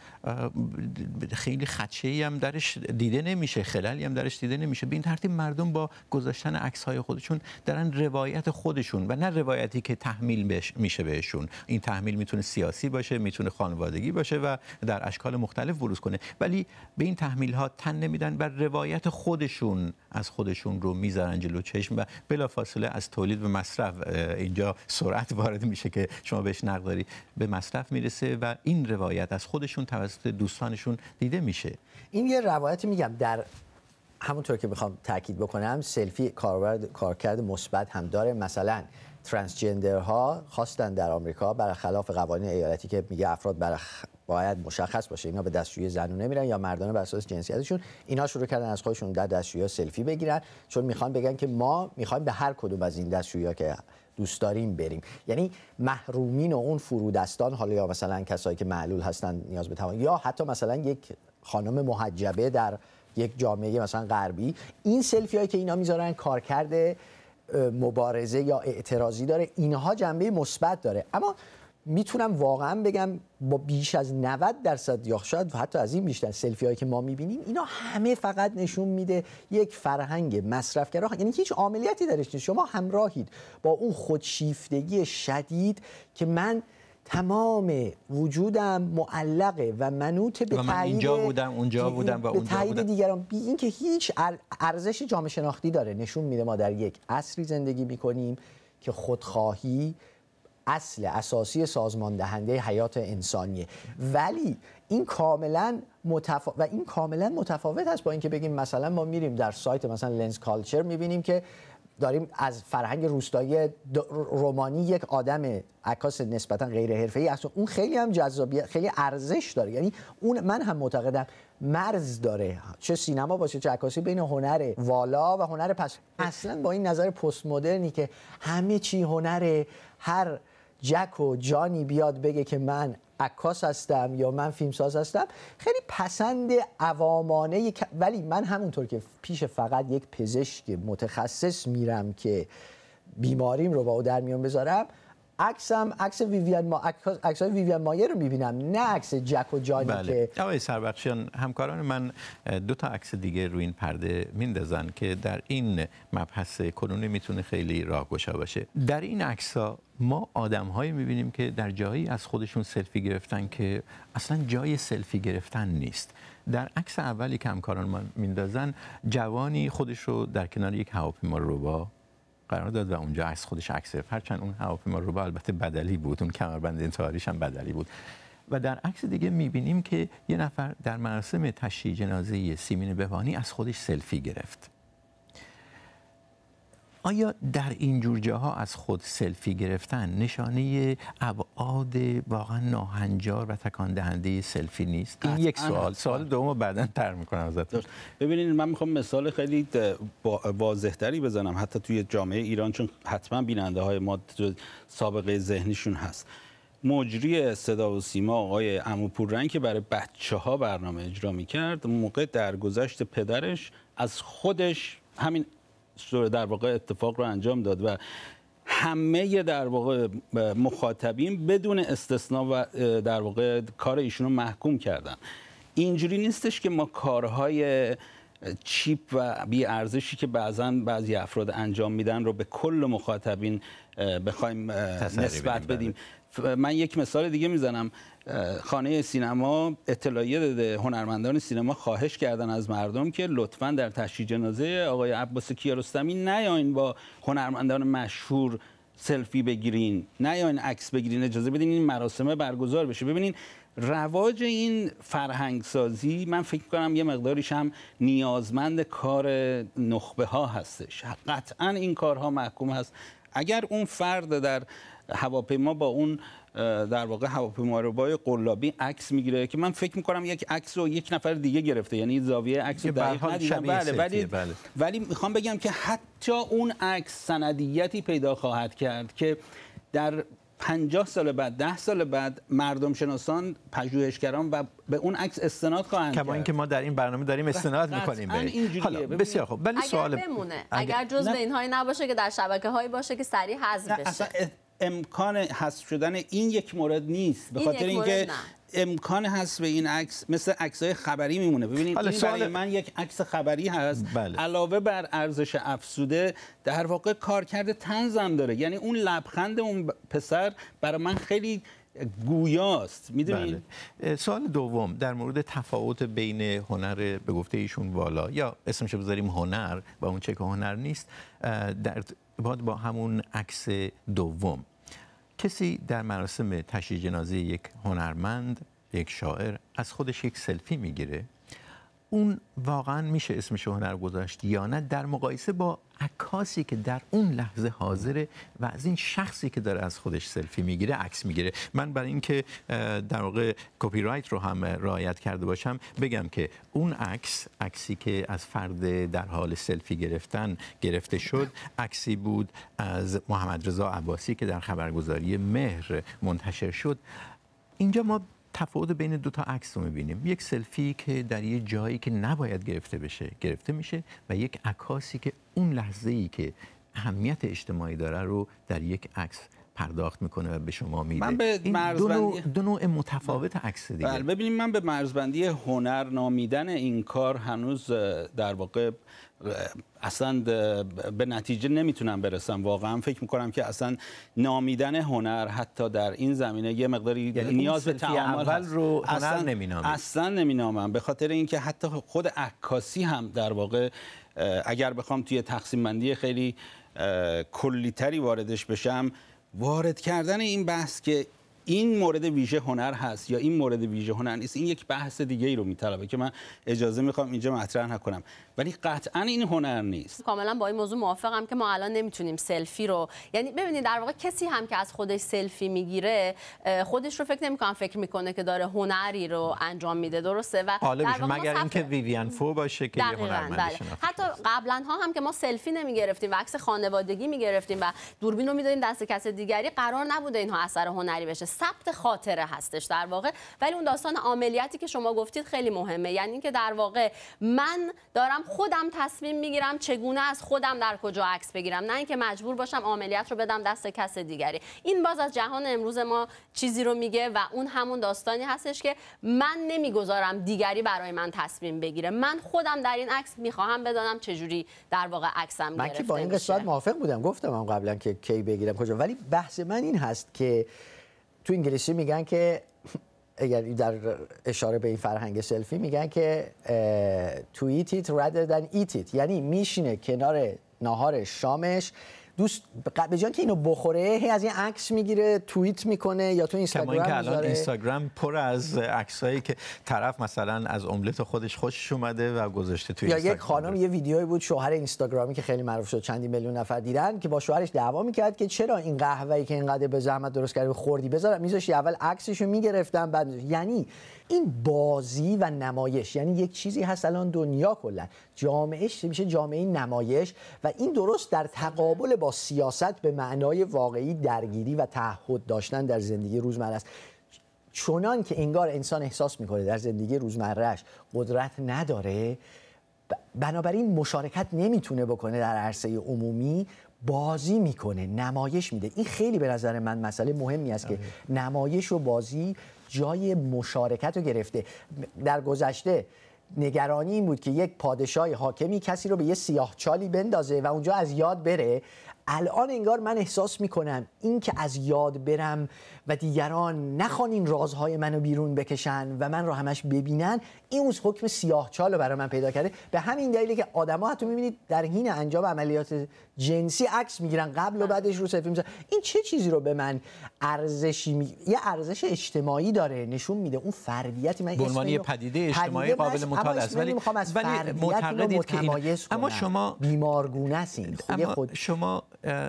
خیلی خدشه هم درش دیده نمیشه خلالی هم درش دیده نمیشه به این ترتیب مردم با گذاشتن عکس های خودشون دارن روایت خودشون و نه روایتی که تحمیل میشه بهشون این تحمیل میتونه سیاسی باشه میتونه خانوادگی باشه و در اشکال مختلف بروز کنه ولی به این تحمیل ها تن نمیدن و روایت خودشون از خودشون رو میذارن جلو چشم و بلافاصله از تولید به مصرف اینجا سرعت وارد میشه که شما بهش نقداری به مصرف میرسه و این روایت از خودشون توسط دوستانشون دیده میشه این یه روایت میگم در همونطور که میخوام تاکید بکنم سلفی کاربرد کارکرد مثبت هم داره مثلا ها خواستن در آمریکا برخلاف قوانین ایالتی که میگه افراد باید مشخص باشه اینا به دستشوی زنونه نمیرن یا مردانه بر اساس جنسیتشون اینا شروع کردن از خودشون در دستشویی سلفی بگیرن چون میخوان بگن که ما میخوایم به هر کدوم از این دستشویی که دوست داریم بریم یعنی محرومین و اون فرودستان حالا یا مثلا کسایی که معلول هستن نیاز به توان یا حتی مثلا یک خانم محجبه در یک جامعه مثلا غربی این سلفی هایی که اینا میذارن کار کرده مبارزه یا اعتراضی داره اینها جنبه مثبت داره اما میتونم واقعا بگم با بیش از 90 درصد یا شاید حتی از این بیشتر سلفی هایی که ما میبینیم اینا همه فقط نشون میده یک فرهنگ مصرفگرا یعنی هیچ عاملیتی درش نیست شما همراهید با اون خودشیفتگی شدید که من تمام وجودم معلقه و منوط به تایید اینجا بودم اونجا بودم و اونجا بودم. دیگران بی اینکه هیچ ارزش جامعه شناختی داره نشون میده ما در یک عصری زندگی میکنیم که خودخواهی اصل اساسی سازمان دهنده حیات انسانیه ولی این کاملا متفا... و این کاملا متفاوت است با اینکه بگیم مثلا ما میریم در سایت مثلا لنز کالچر میبینیم که داریم از فرهنگ روستایی رومانی یک آدم عکاس نسبتا غیر حرفه‌ای اصلا اون خیلی هم جذابیت خیلی ارزش داره یعنی اون من هم معتقدم مرز داره چه سینما باشه چه عکاسی بین هنر والا و هنر پس اصلا با این نظر پست مدرنی که همه چی هنره هر جک و جانی بیاد بگه که من عکاس هستم یا من فیلمساز هستم خیلی پسند عوامانه ولی من همونطور که پیش فقط یک پزشک متخصص میرم که بیماریم رو با او در میان بذارم عکسم عکس ویویان ما عکس های ویویان مایه رو میبینم نه عکس جک و جانی بله. که آقای سربخشیان همکاران من دو تا عکس دیگه روی این پرده میندازن که در این مبحث کنونی میتونه خیلی راهگشا باشه در این عکس ها ما آدم هایی میبینیم که در جایی از خودشون سلفی گرفتن که اصلا جای سلفی گرفتن نیست در عکس اولی که همکاران ما میندازن جوانی خودش رو در کنار یک هواپیما با قرار داد و اونجا عکس خودش عکس گرفت هرچند اون هواپیما رو با البته بدلی بود اون کمربند انتحاریش هم بدلی بود و در عکس دیگه میبینیم که یه نفر در مراسم تشییع جنازه سیمین بهوانی از خودش سلفی گرفت آیا در این جور جاها از خود سلفی گرفتن نشانه ابعاد واقعا ناهنجار و تکان دهنده سلفی نیست این یک سوال سوال دومو بعدا تر میکنم ازت ببینید من میخوام مثال خیلی واضحتری بزنم حتی توی جامعه ایران چون حتما بیننده های ما سابقه ذهنیشون هست مجری صدا و سیما آقای که برای بچه ها برنامه اجرا می موقع درگذشت پدرش از خودش همین در واقع اتفاق رو انجام داد و همه در واقع مخاطبین بدون استثنا و در واقع کار ایشون رو محکوم کردن اینجوری نیستش که ما کارهای چیپ و بی ارزشی که بعضا بعضی افراد انجام میدن رو به کل مخاطبین بخوایم نسبت بدیم. من یک مثال دیگه میزنم خانه سینما اطلاعیه داده هنرمندان سینما خواهش کردن از مردم که لطفا در تشییع جنازه آقای عباس کیارستمی نیاین با هنرمندان مشهور سلفی بگیرین نیاین عکس بگیرین اجازه بدین این مراسمه برگزار بشه ببینین رواج این فرهنگ سازی من فکر کنم یه مقداریش هم نیازمند کار نخبه ها هستش قطعا این کارها محکوم هست اگر اون فرد در هواپیما با اون در واقع هواپیما ربای قلابی عکس میگیره که من فکر کنم یک عکس رو یک نفر دیگه گرفته یعنی زاویه عکس رو دقیق بله ولی بله. ولی میخوام بگم که حتی اون عکس سندیتی پیدا خواهد کرد که در 50 سال بعد 10 سال بعد مردم شناسان پژوهشگران و به اون عکس استناد خواهند کرد کما اینکه ما در این برنامه داریم بله. استناد میکنیم به حالا بسیار خوب ولی سوال بمونه اگر, اگر جز به اینهایی نباشه که در شبکه هایی باشه که سریع حذف بشه امکان حذف شدن این یک مورد نیست به خاطر اینکه امکان هست به این عکس مثل عکس های خبری میمونه ببینید این برای من یک عکس خبری هست بله. علاوه بر ارزش افسوده در واقع کارکرد تنزم داره یعنی اون لبخند اون پسر برای من خیلی گویاست میدونید بله. سوال دوم در مورد تفاوت بین هنر به گفته ایشون والا یا اسمش بذاریم هنر و اون چه که هنر نیست در باد با همون عکس دوم کسی در مراسم تشییع جنازه یک هنرمند یک شاعر از خودش یک سلفی میگیره اون واقعا میشه اسمش هنر گذاشت یا نه در مقایسه با عکاسی که در اون لحظه حاضره و از این شخصی که داره از خودش سلفی میگیره عکس میگیره من برای اینکه در واقع کپی رایت رو هم رعایت کرده باشم بگم که اون عکس عکسی که از فرد در حال سلفی گرفتن گرفته شد عکسی بود از محمد رضا عباسی که در خبرگزاری مهر منتشر شد اینجا ما تفاوت بین دو تا عکس رو می‌بینیم یک سلفی که در یه جایی که نباید گرفته بشه گرفته میشه و یک عکاسی که اون لحظه ای که اهمیت اجتماعی داره رو در یک عکس پرداخت میکنه و به شما میده من به مرزبندی... دو, نوع متفاوت عکس دیگه بله ببینیم من به مرزبندی هنر نامیدن این کار هنوز در واقع اصلا به نتیجه نمیتونم برسم واقعا فکر میکنم که اصلا نامیدن هنر حتی در این زمینه یه مقداری یعنی نیاز به تعامل اول رو اصلا نمینامم به خاطر اینکه حتی خود عکاسی هم در واقع اگر بخوام توی تقسیم بندی خیلی کلیتری واردش بشم وارد کردن این بحث که این مورد ویژه هنر هست یا این مورد ویژه هنر نیست این یک بحث دیگه ای رو میطلبه که من اجازه میخوام اینجا مطرح نکنم ولی قطعا این هنر نیست کاملا با این موضوع موافقم که ما الان نمیتونیم سلفی رو یعنی ببینید در واقع کسی هم که از خودش سلفی میگیره خودش رو فکر نمیکنه فکر میکنه که داره هنری رو انجام میده درسته و در مگر اینکه ویویان فو باشه که هنرمند بله. حتی قبلا ها هم که ما سلفی نمیگرفتیم و عکس خانوادگی میگرفتیم و دوربین رو میدادیم دست کس دیگری قرار نبوده اینها اثر هنری بشه ثبت خاطره هستش در واقع ولی اون داستان عملیاتی که شما گفتید خیلی مهمه یعنی اینکه در واقع من دارم خودم تصمیم میگیرم چگونه از خودم در کجا عکس بگیرم نه اینکه مجبور باشم عملیات رو بدم دست کس دیگری این باز از جهان امروز ما چیزی رو میگه و اون همون داستانی هستش که من نمیگذارم دیگری برای من تصمیم بگیره من خودم در این عکس میخواهم بدانم چجوری در واقع عکسم من که با این قصه موافق بودم گفتم قبلا که کی بگیرم کجا ولی بحث من این هست که تو انگلیسی میگن که اگر در اشاره به این فرهنگ سلفی میگن که تو it rather than eat it. یعنی میشینه کنار ناهار شامش دوست به که اینو بخوره هی از این عکس میگیره توییت میکنه یا تو اینستاگرام که الان اینستاگرام پر از عکسایی که طرف مثلا از املت خودش خوشش اومده و گذاشته توی یا یک خانم یه ویدیوی بود شوهر اینستاگرامی که خیلی معروف شد چندی میلیون نفر دیدن که با شوهرش دعوا میکرد که چرا این قهوه‌ای که اینقدر به زحمت درست کرده خوردی بذارم میذاشی اول عکسشو میگرفتم بعد یعنی این بازی و نمایش یعنی یک چیزی هست الان دنیا کلا جامعه میشه جامعه نمایش و این درست در تقابل با سیاست به معنای واقعی درگیری و تعهد داشتن در زندگی روزمره است چنان که انگار انسان احساس میکنه در زندگی روزمرهش قدرت نداره بنابراین مشارکت نمیتونه بکنه در عرصه عمومی بازی میکنه نمایش میده این خیلی به نظر من مسئله مهمی است که آره. نمایش و بازی جای مشارکت رو گرفته در گذشته نگرانی این بود که یک پادشاه حاکمی کسی رو به یه سیاه چالی بندازه و اونجا از یاد بره الان انگار من احساس میکنم این که از یاد برم و دیگران نخوان این رازهای منو بیرون بکشن و من رو همش ببینن این اون حکم سیاهچال رو برای من پیدا کرده به همین دلیله که آدما حتی میبینید در حین انجام عملیات جنسی عکس میگیرن قبل و بعدش رو سلفی میزن این چه چیزی رو به من ارزشی می... یه ارزش اجتماعی داره نشون میده اون فردیتی من به پدیده اجتماعی قابل مطالعه است ولی از ولی اما شما بیمارگونه است خود شما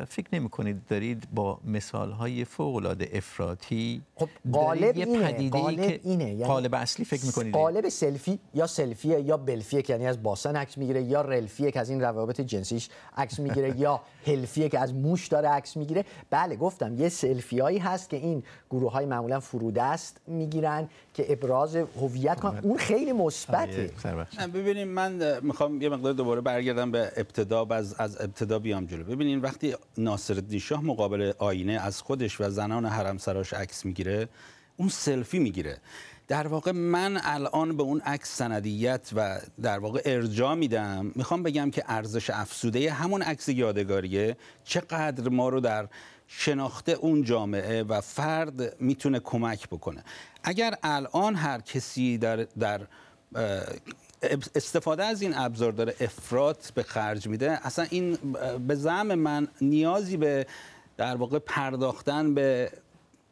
فکر نمی دارید با مثال های فوق العاده افراطی خب قالب اینه قالب اینه یعنی قالب اصلی فکر میکنید قالب سلفی یا سلفیه یا بلفیه که یعنی از باسن عکس میگیره یا رلفیه که از این روابط جنسیش عکس میگیره یا هلفیه که از موش داره عکس میگیره بله گفتم یه سلفیایی هست که این گروه های معمولا فروده است میگیرن که ابراز هویت کنن اون خیلی مثبته آره، ببینیم من میخوام یه مقدار دوباره برگردم به ابتدا از از ابتدا بیام جلو ببینین وقتی ناصرالدین شاه مقابل آینه از خودش و زنان سراش عکس میگیره اون سلفی میگیره در واقع من الان به اون عکس سندیت و در واقع ارجاع میدم میخوام بگم که ارزش افسوده همون عکس یادگاریه چقدر ما رو در شناخته اون جامعه و فرد میتونه کمک بکنه اگر الان هر کسی در, در استفاده از این ابزار داره افراد به خرج میده اصلا این به زعم من نیازی به در واقع پرداختن به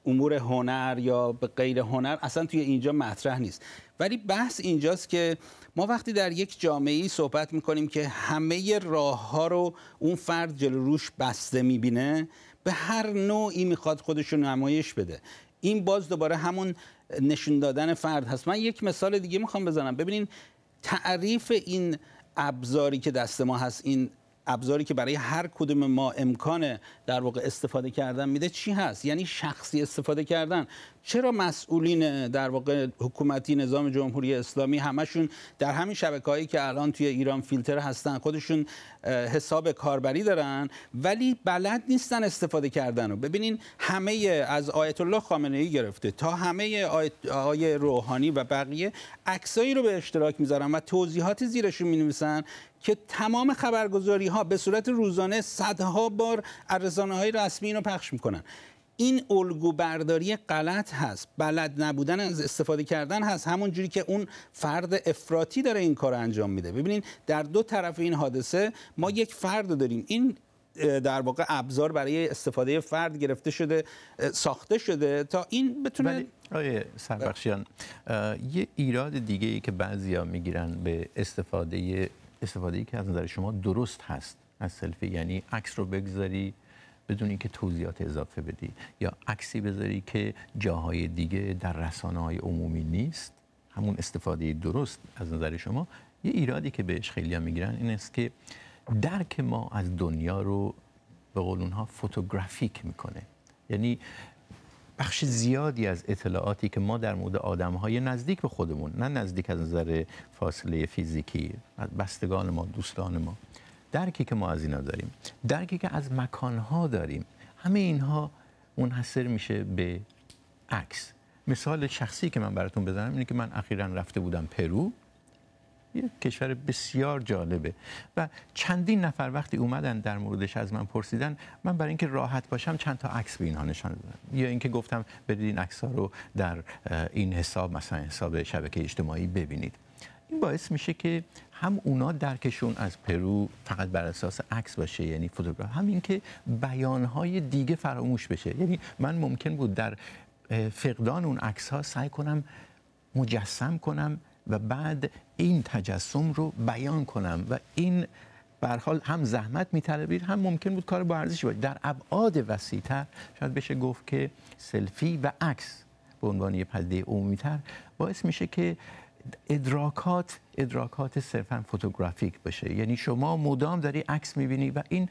امور هنر یا به غیر هنر اصلا توی اینجا مطرح نیست ولی بحث اینجاست که ما وقتی در یک جامعه ای صحبت میکنیم که همه راه ها رو اون فرد جلو روش بسته میبینه به هر نوعی میخواد خودش رو نمایش بده این باز دوباره همون نشون دادن فرد هست من یک مثال دیگه میخوام بزنم ببینین تعریف این ابزاری که دست ما هست این ابزاری که برای هر کدوم ما امکان در واقع استفاده کردن میده چی هست یعنی شخصی استفاده کردن چرا مسئولین در واقع حکومتی نظام جمهوری اسلامی همشون در همین شبکه که الان توی ایران فیلتر هستن خودشون حساب کاربری دارن ولی بلد نیستن استفاده کردن رو ببینین همه از آیت الله خامنه ای گرفته تا همه آیه روحانی و بقیه عکسایی رو به اشتراک میذارن و توضیحات زیرشون می که تمام خبرگزاری ها به صورت روزانه صدها بار از های رسمی رو پخش میکنن این الگو برداری غلط هست بلد نبودن از استفاده کردن هست همون جوری که اون فرد افراطی داره این کار انجام میده ببینید در دو طرف این حادثه ما یک فرد داریم این در واقع ابزار برای استفاده فرد گرفته شده ساخته شده تا این بتونه آقای سربخشیان یه ایراد دیگه ای که بعضیا میگیرن به استفاده استفاده ای که از نظر شما درست هست از سلفی یعنی عکس رو بگذاری بدون اینکه توضیحات اضافه بدی یا عکسی بذاری که جاهای دیگه در رسانه های عمومی نیست همون استفاده درست از نظر شما یه ایرادی که بهش خیلی میگیرن این است که درک ما از دنیا رو به قول اونها فوتوگرافیک میکنه یعنی بخش زیادی از اطلاعاتی که ما در مورد آدم های نزدیک به خودمون نه نزدیک از نظر فاصله فیزیکی از بستگان ما دوستان ما درکی که ما از اینا داریم درکی که از مکانها داریم همه اینها منحصر میشه به عکس مثال شخصی که من براتون بزنم اینه که من اخیرا رفته بودم پرو یه کشور بسیار جالبه و چندین نفر وقتی اومدن در موردش از من پرسیدن من برای اینکه راحت باشم چند تا عکس به اینها نشان دادم یا اینکه گفتم برید این عکس ها رو در این حساب مثلا حساب شبکه اجتماعی ببینید این باعث میشه که هم اونا درکشون از پرو فقط بر اساس عکس باشه یعنی فوتوگراف هم اینکه بیانهای دیگه فراموش بشه یعنی من ممکن بود در فقدان اون عکس ها سعی کنم مجسم کنم و بعد این تجسم رو بیان کنم و این بر حال هم زحمت میطلبید هم ممکن بود کار با ارزشی باشه در ابعاد وسیعتر شاید بشه گفت که سلفی و عکس به عنوان یه پدیده تر باعث میشه که ادراکات ادراکات صرفا فوتوگرافیک باشه یعنی شما مدام داری عکس میبینی و این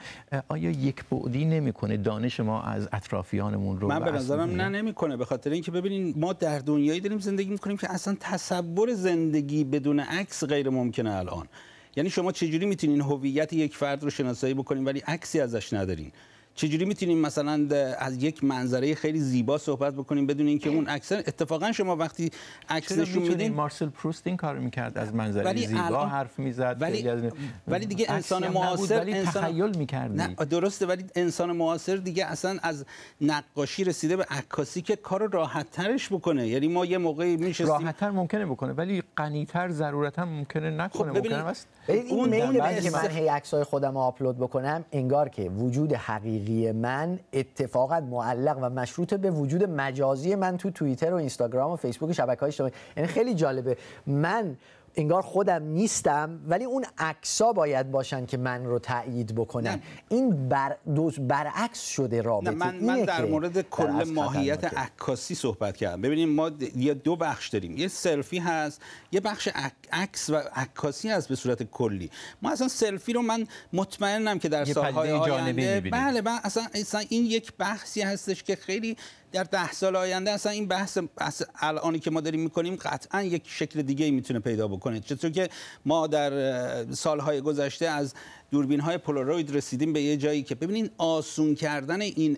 آیا یک بعدی نمیکنه دانش ما از اطرافیانمون رو من به نظرم نه نمیکنه به خاطر اینکه ببینین ما در دنیایی داریم زندگی می‌کنیم که اصلا تصور زندگی بدون عکس غیر ممکنه الان یعنی شما چجوری میتونین هویت یک فرد رو شناسایی بکنین ولی عکسی ازش ندارین چجوری میتونیم مثلا از یک منظره خیلی زیبا صحبت بکنیم بدون اینکه اون اکثر اتفاقا شما وقتی عکسش نشون میدین مارسل پروست این کارو میکرد از منظره زیبا حرف میزد ولی... از... ولی دیگه انسان معاصر انسان تخیل میکرد نه درسته ولی انسان معاصر دیگه اصلا از نقاشی رسیده به عکاسی که کارو راحت ترش بکنه یعنی ما یه موقعی میشه راحت تر ممکنه بکنه ولی غنی تر ضرورتا ممکنه نکنه خب ممکنه اون میل که من هی عکسای خودم آپلود بکنم انگار که وجود حقیقی من اتفاقا معلق و مشروط به وجود مجازی من تو توییتر و اینستاگرام و فیسبوک و های اجتماعی یعنی خیلی جالبه من انگار خودم نیستم ولی اون ها باید باشن که من رو تایید بکنن این بر دوز برعکس شده رابطه من, من در مورد کل ماهیت عکاسی صحبت کردم ببینیم ما یه دو بخش داریم یه سلفی هست یه بخش عکس و عکاسی هست به صورت کلی ما اصلا سلفی رو من مطمئنم که در سالهای آینده بله من اصلا, اصلا این یک بحثی هستش که خیلی در ده سال آینده اصلا این بحث, بحث الانی که ما داریم میکنیم قطعا یک شکل دیگه میتونه پیدا بکنه چطور که ما در سالهای گذشته از دوربین های پولاروید رسیدیم به یه جایی که ببینید آسون کردن این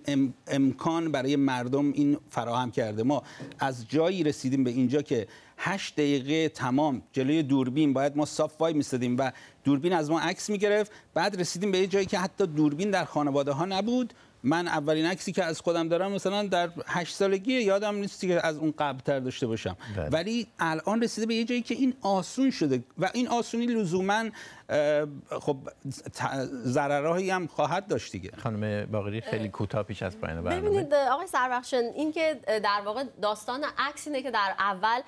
امکان برای مردم این فراهم کرده ما از جایی رسیدیم به اینجا که هشت دقیقه تمام جلوی دوربین باید ما صاف وای میستدیم و دوربین از ما عکس میگرفت بعد رسیدیم به یه جایی که حتی دوربین در خانواده ها نبود من اولین عکسی که از خودم دارم مثلا در هشت سالگی یادم نیست که از اون تر داشته باشم بله. ولی الان رسیده به یه جایی که این آسون شده و این آسونی لزوما خب ضررهایی هم خواهد داشت دیگه خانم باقری خیلی کوتاه پیش از پایان برنامه ببینید آقای سربخشن این که در واقع داستان عکس اینه که در اول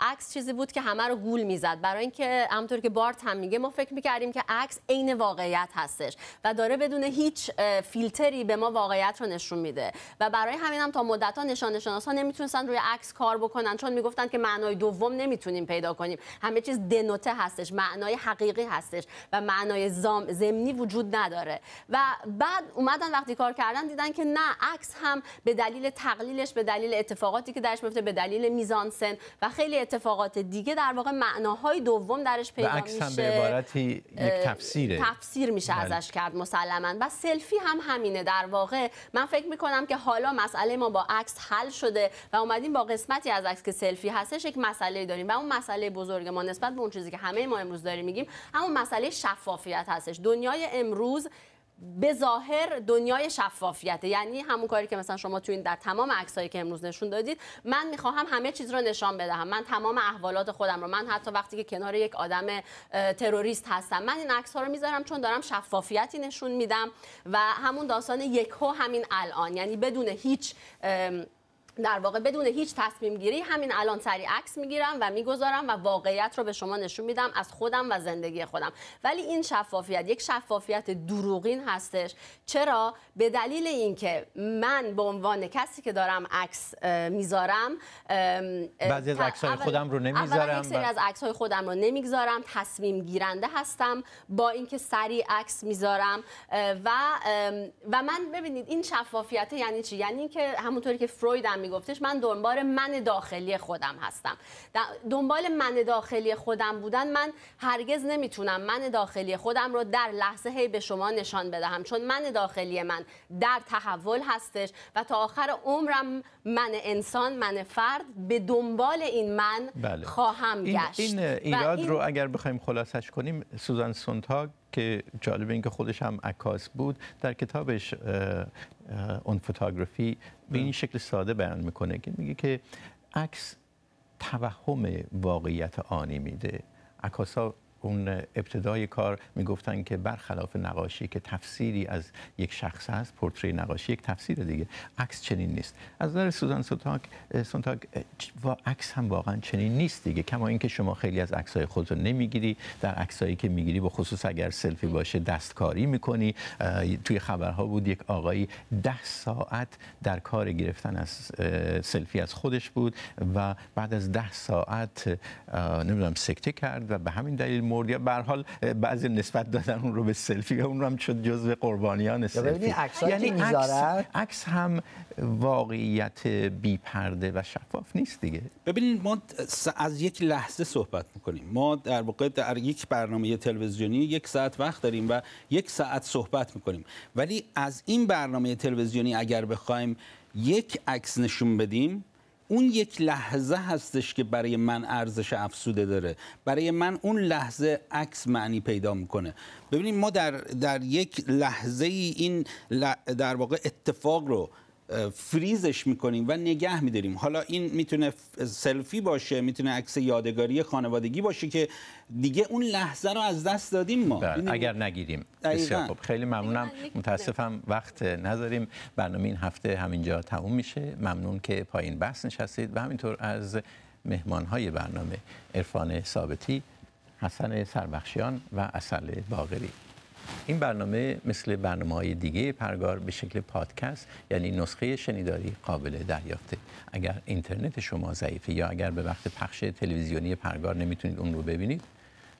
عکس چیزی بود که همه رو گول میزد برای اینکه همونطور که بارت هم میگه ما فکر میکردیم که عکس عین واقعیت هستش و داره بدون هیچ فیلتری به ما واقعیت رو نشون میده و برای همین هم تا مدت ها نشان شناسا نمیتونستن روی عکس کار بکنن چون میگفتن که معنای دوم نمیتونیم پیدا کنیم همه چیز دنوته هستش معنای حقیقی هست هستش و معنای زمینی وجود نداره و بعد اومدن وقتی کار کردن دیدن که نه عکس هم به دلیل تقلیلش به دلیل اتفاقاتی که درش میفته به دلیل میزانسن و خیلی اتفاقات دیگه در واقع معناهای دوم درش پیدا و عکس هم به عبارتی یک تفسیره تفسیر میشه بله. ازش کرد مسلما و سلفی هم همینه در واقع من فکر میکنم که حالا مسئله ما با عکس حل شده و اومدیم با قسمتی از عکس که سلفی هستش یک مسئله داریم و اون مسئله بزرگ ما نسبت به اون چیزی که همه ما امروز داریم میگیم همون مسئله شفافیت هستش دنیای امروز به ظاهر دنیای شفافیته یعنی همون کاری که مثلا شما تو این در تمام عکسایی که امروز نشون دادید من میخواهم همه چیز رو نشان بدهم من تمام احوالات خودم رو من حتی وقتی که کنار یک آدم تروریست هستم من این عکس ها رو میذارم چون دارم شفافیتی نشون میدم و همون داستان ها همین الان یعنی بدون هیچ در واقع بدون هیچ تصمیم گیری همین الان سری عکس میگیرم و میگذارم و واقعیت رو به شما نشون میدم از خودم و زندگی خودم ولی این شفافیت یک شفافیت دروغین هستش چرا به دلیل اینکه من به عنوان کسی که دارم عکس میذارم بعضی از عکس های خودم رو نمیذارم یک از عکس های خودم رو نمیگذارم تصمیم گیرنده هستم با اینکه سری عکس میذارم و و من ببینید این شفافیت یعنی چی یعنی اینکه همونطوری که فروید میگفتش من دنبال من داخلی خودم هستم دنبال من داخلی خودم بودن من هرگز نمیتونم من داخلی خودم رو در لحظه هی به شما نشان بدهم چون من داخلی من در تحول هستش و تا آخر عمرم من انسان من فرد به دنبال این من بله. خواهم این، گشت این ایراد این... رو اگر بخوایم خلاصش کنیم سوزان سونتاگ که جالب این خودش هم عکاس بود در کتابش اون فوتوگرافی به این شکل ساده بیان میکنه که میگه که عکس توهم واقعیت آنی میده عکاسا اون ابتدای کار میگفتن که برخلاف نقاشی که تفسیری از یک شخص است پورتری نقاشی یک تفسیر دیگه عکس چنین نیست از نظر سوزان سوتاک سوتاک و عکس هم واقعا چنین نیست دیگه کما اینکه شما خیلی از عکس‌های خود رو نمیگیری در عکسایی که میگیری به خصوص اگر سلفی باشه دستکاری میکنی توی خبرها بود یک آقایی ده ساعت در کار گرفتن از سلفی از خودش بود و بعد از ده ساعت نمیدونم سکته کرد و به همین دلیل مرد یا به حال بعضی نسبت دادن اون رو به سلفی اون رو هم شد جزء قربانیان سلفی یعنی عکس هم واقعیت بی پرده و شفاف نیست دیگه ببینید ما از یک لحظه صحبت میکنیم ما در واقع در یک برنامه تلویزیونی یک ساعت وقت داریم و یک ساعت صحبت میکنیم ولی از این برنامه تلویزیونی اگر بخوایم یک عکس نشون بدیم اون یک لحظه هستش که برای من ارزش افسوده داره برای من اون لحظه عکس معنی پیدا میکنه ببینید ما در, در یک لحظه ای این در واقع اتفاق رو فریزش میکنیم و نگه میداریم حالا این میتونه سلفی باشه میتونه عکس یادگاری خانوادگی باشه که دیگه اون لحظه رو از دست دادیم ما بله، اگر نگیریم خیلی ممنونم متاسفم وقت نداریم برنامه این هفته همینجا تموم میشه ممنون که پایین بحث نشستید و همینطور از مهمانهای برنامه عرفان ثابتی حسن سربخشیان و اصل باغری این برنامه مثل برنامه های دیگه پرگار به شکل پادکست یعنی نسخه شنیداری قابل دریافته اگر اینترنت شما ضعیفه یا اگر به وقت پخش تلویزیونی پرگار نمیتونید اون رو ببینید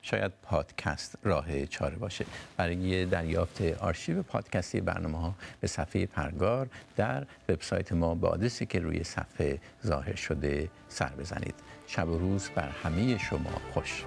شاید پادکست راه چاره باشه برای دریافت آرشیو پادکستی برنامه ها به صفحه پرگار در وبسایت ما با آدرسی که روی صفحه ظاهر شده سر بزنید شب و روز بر همه شما خوش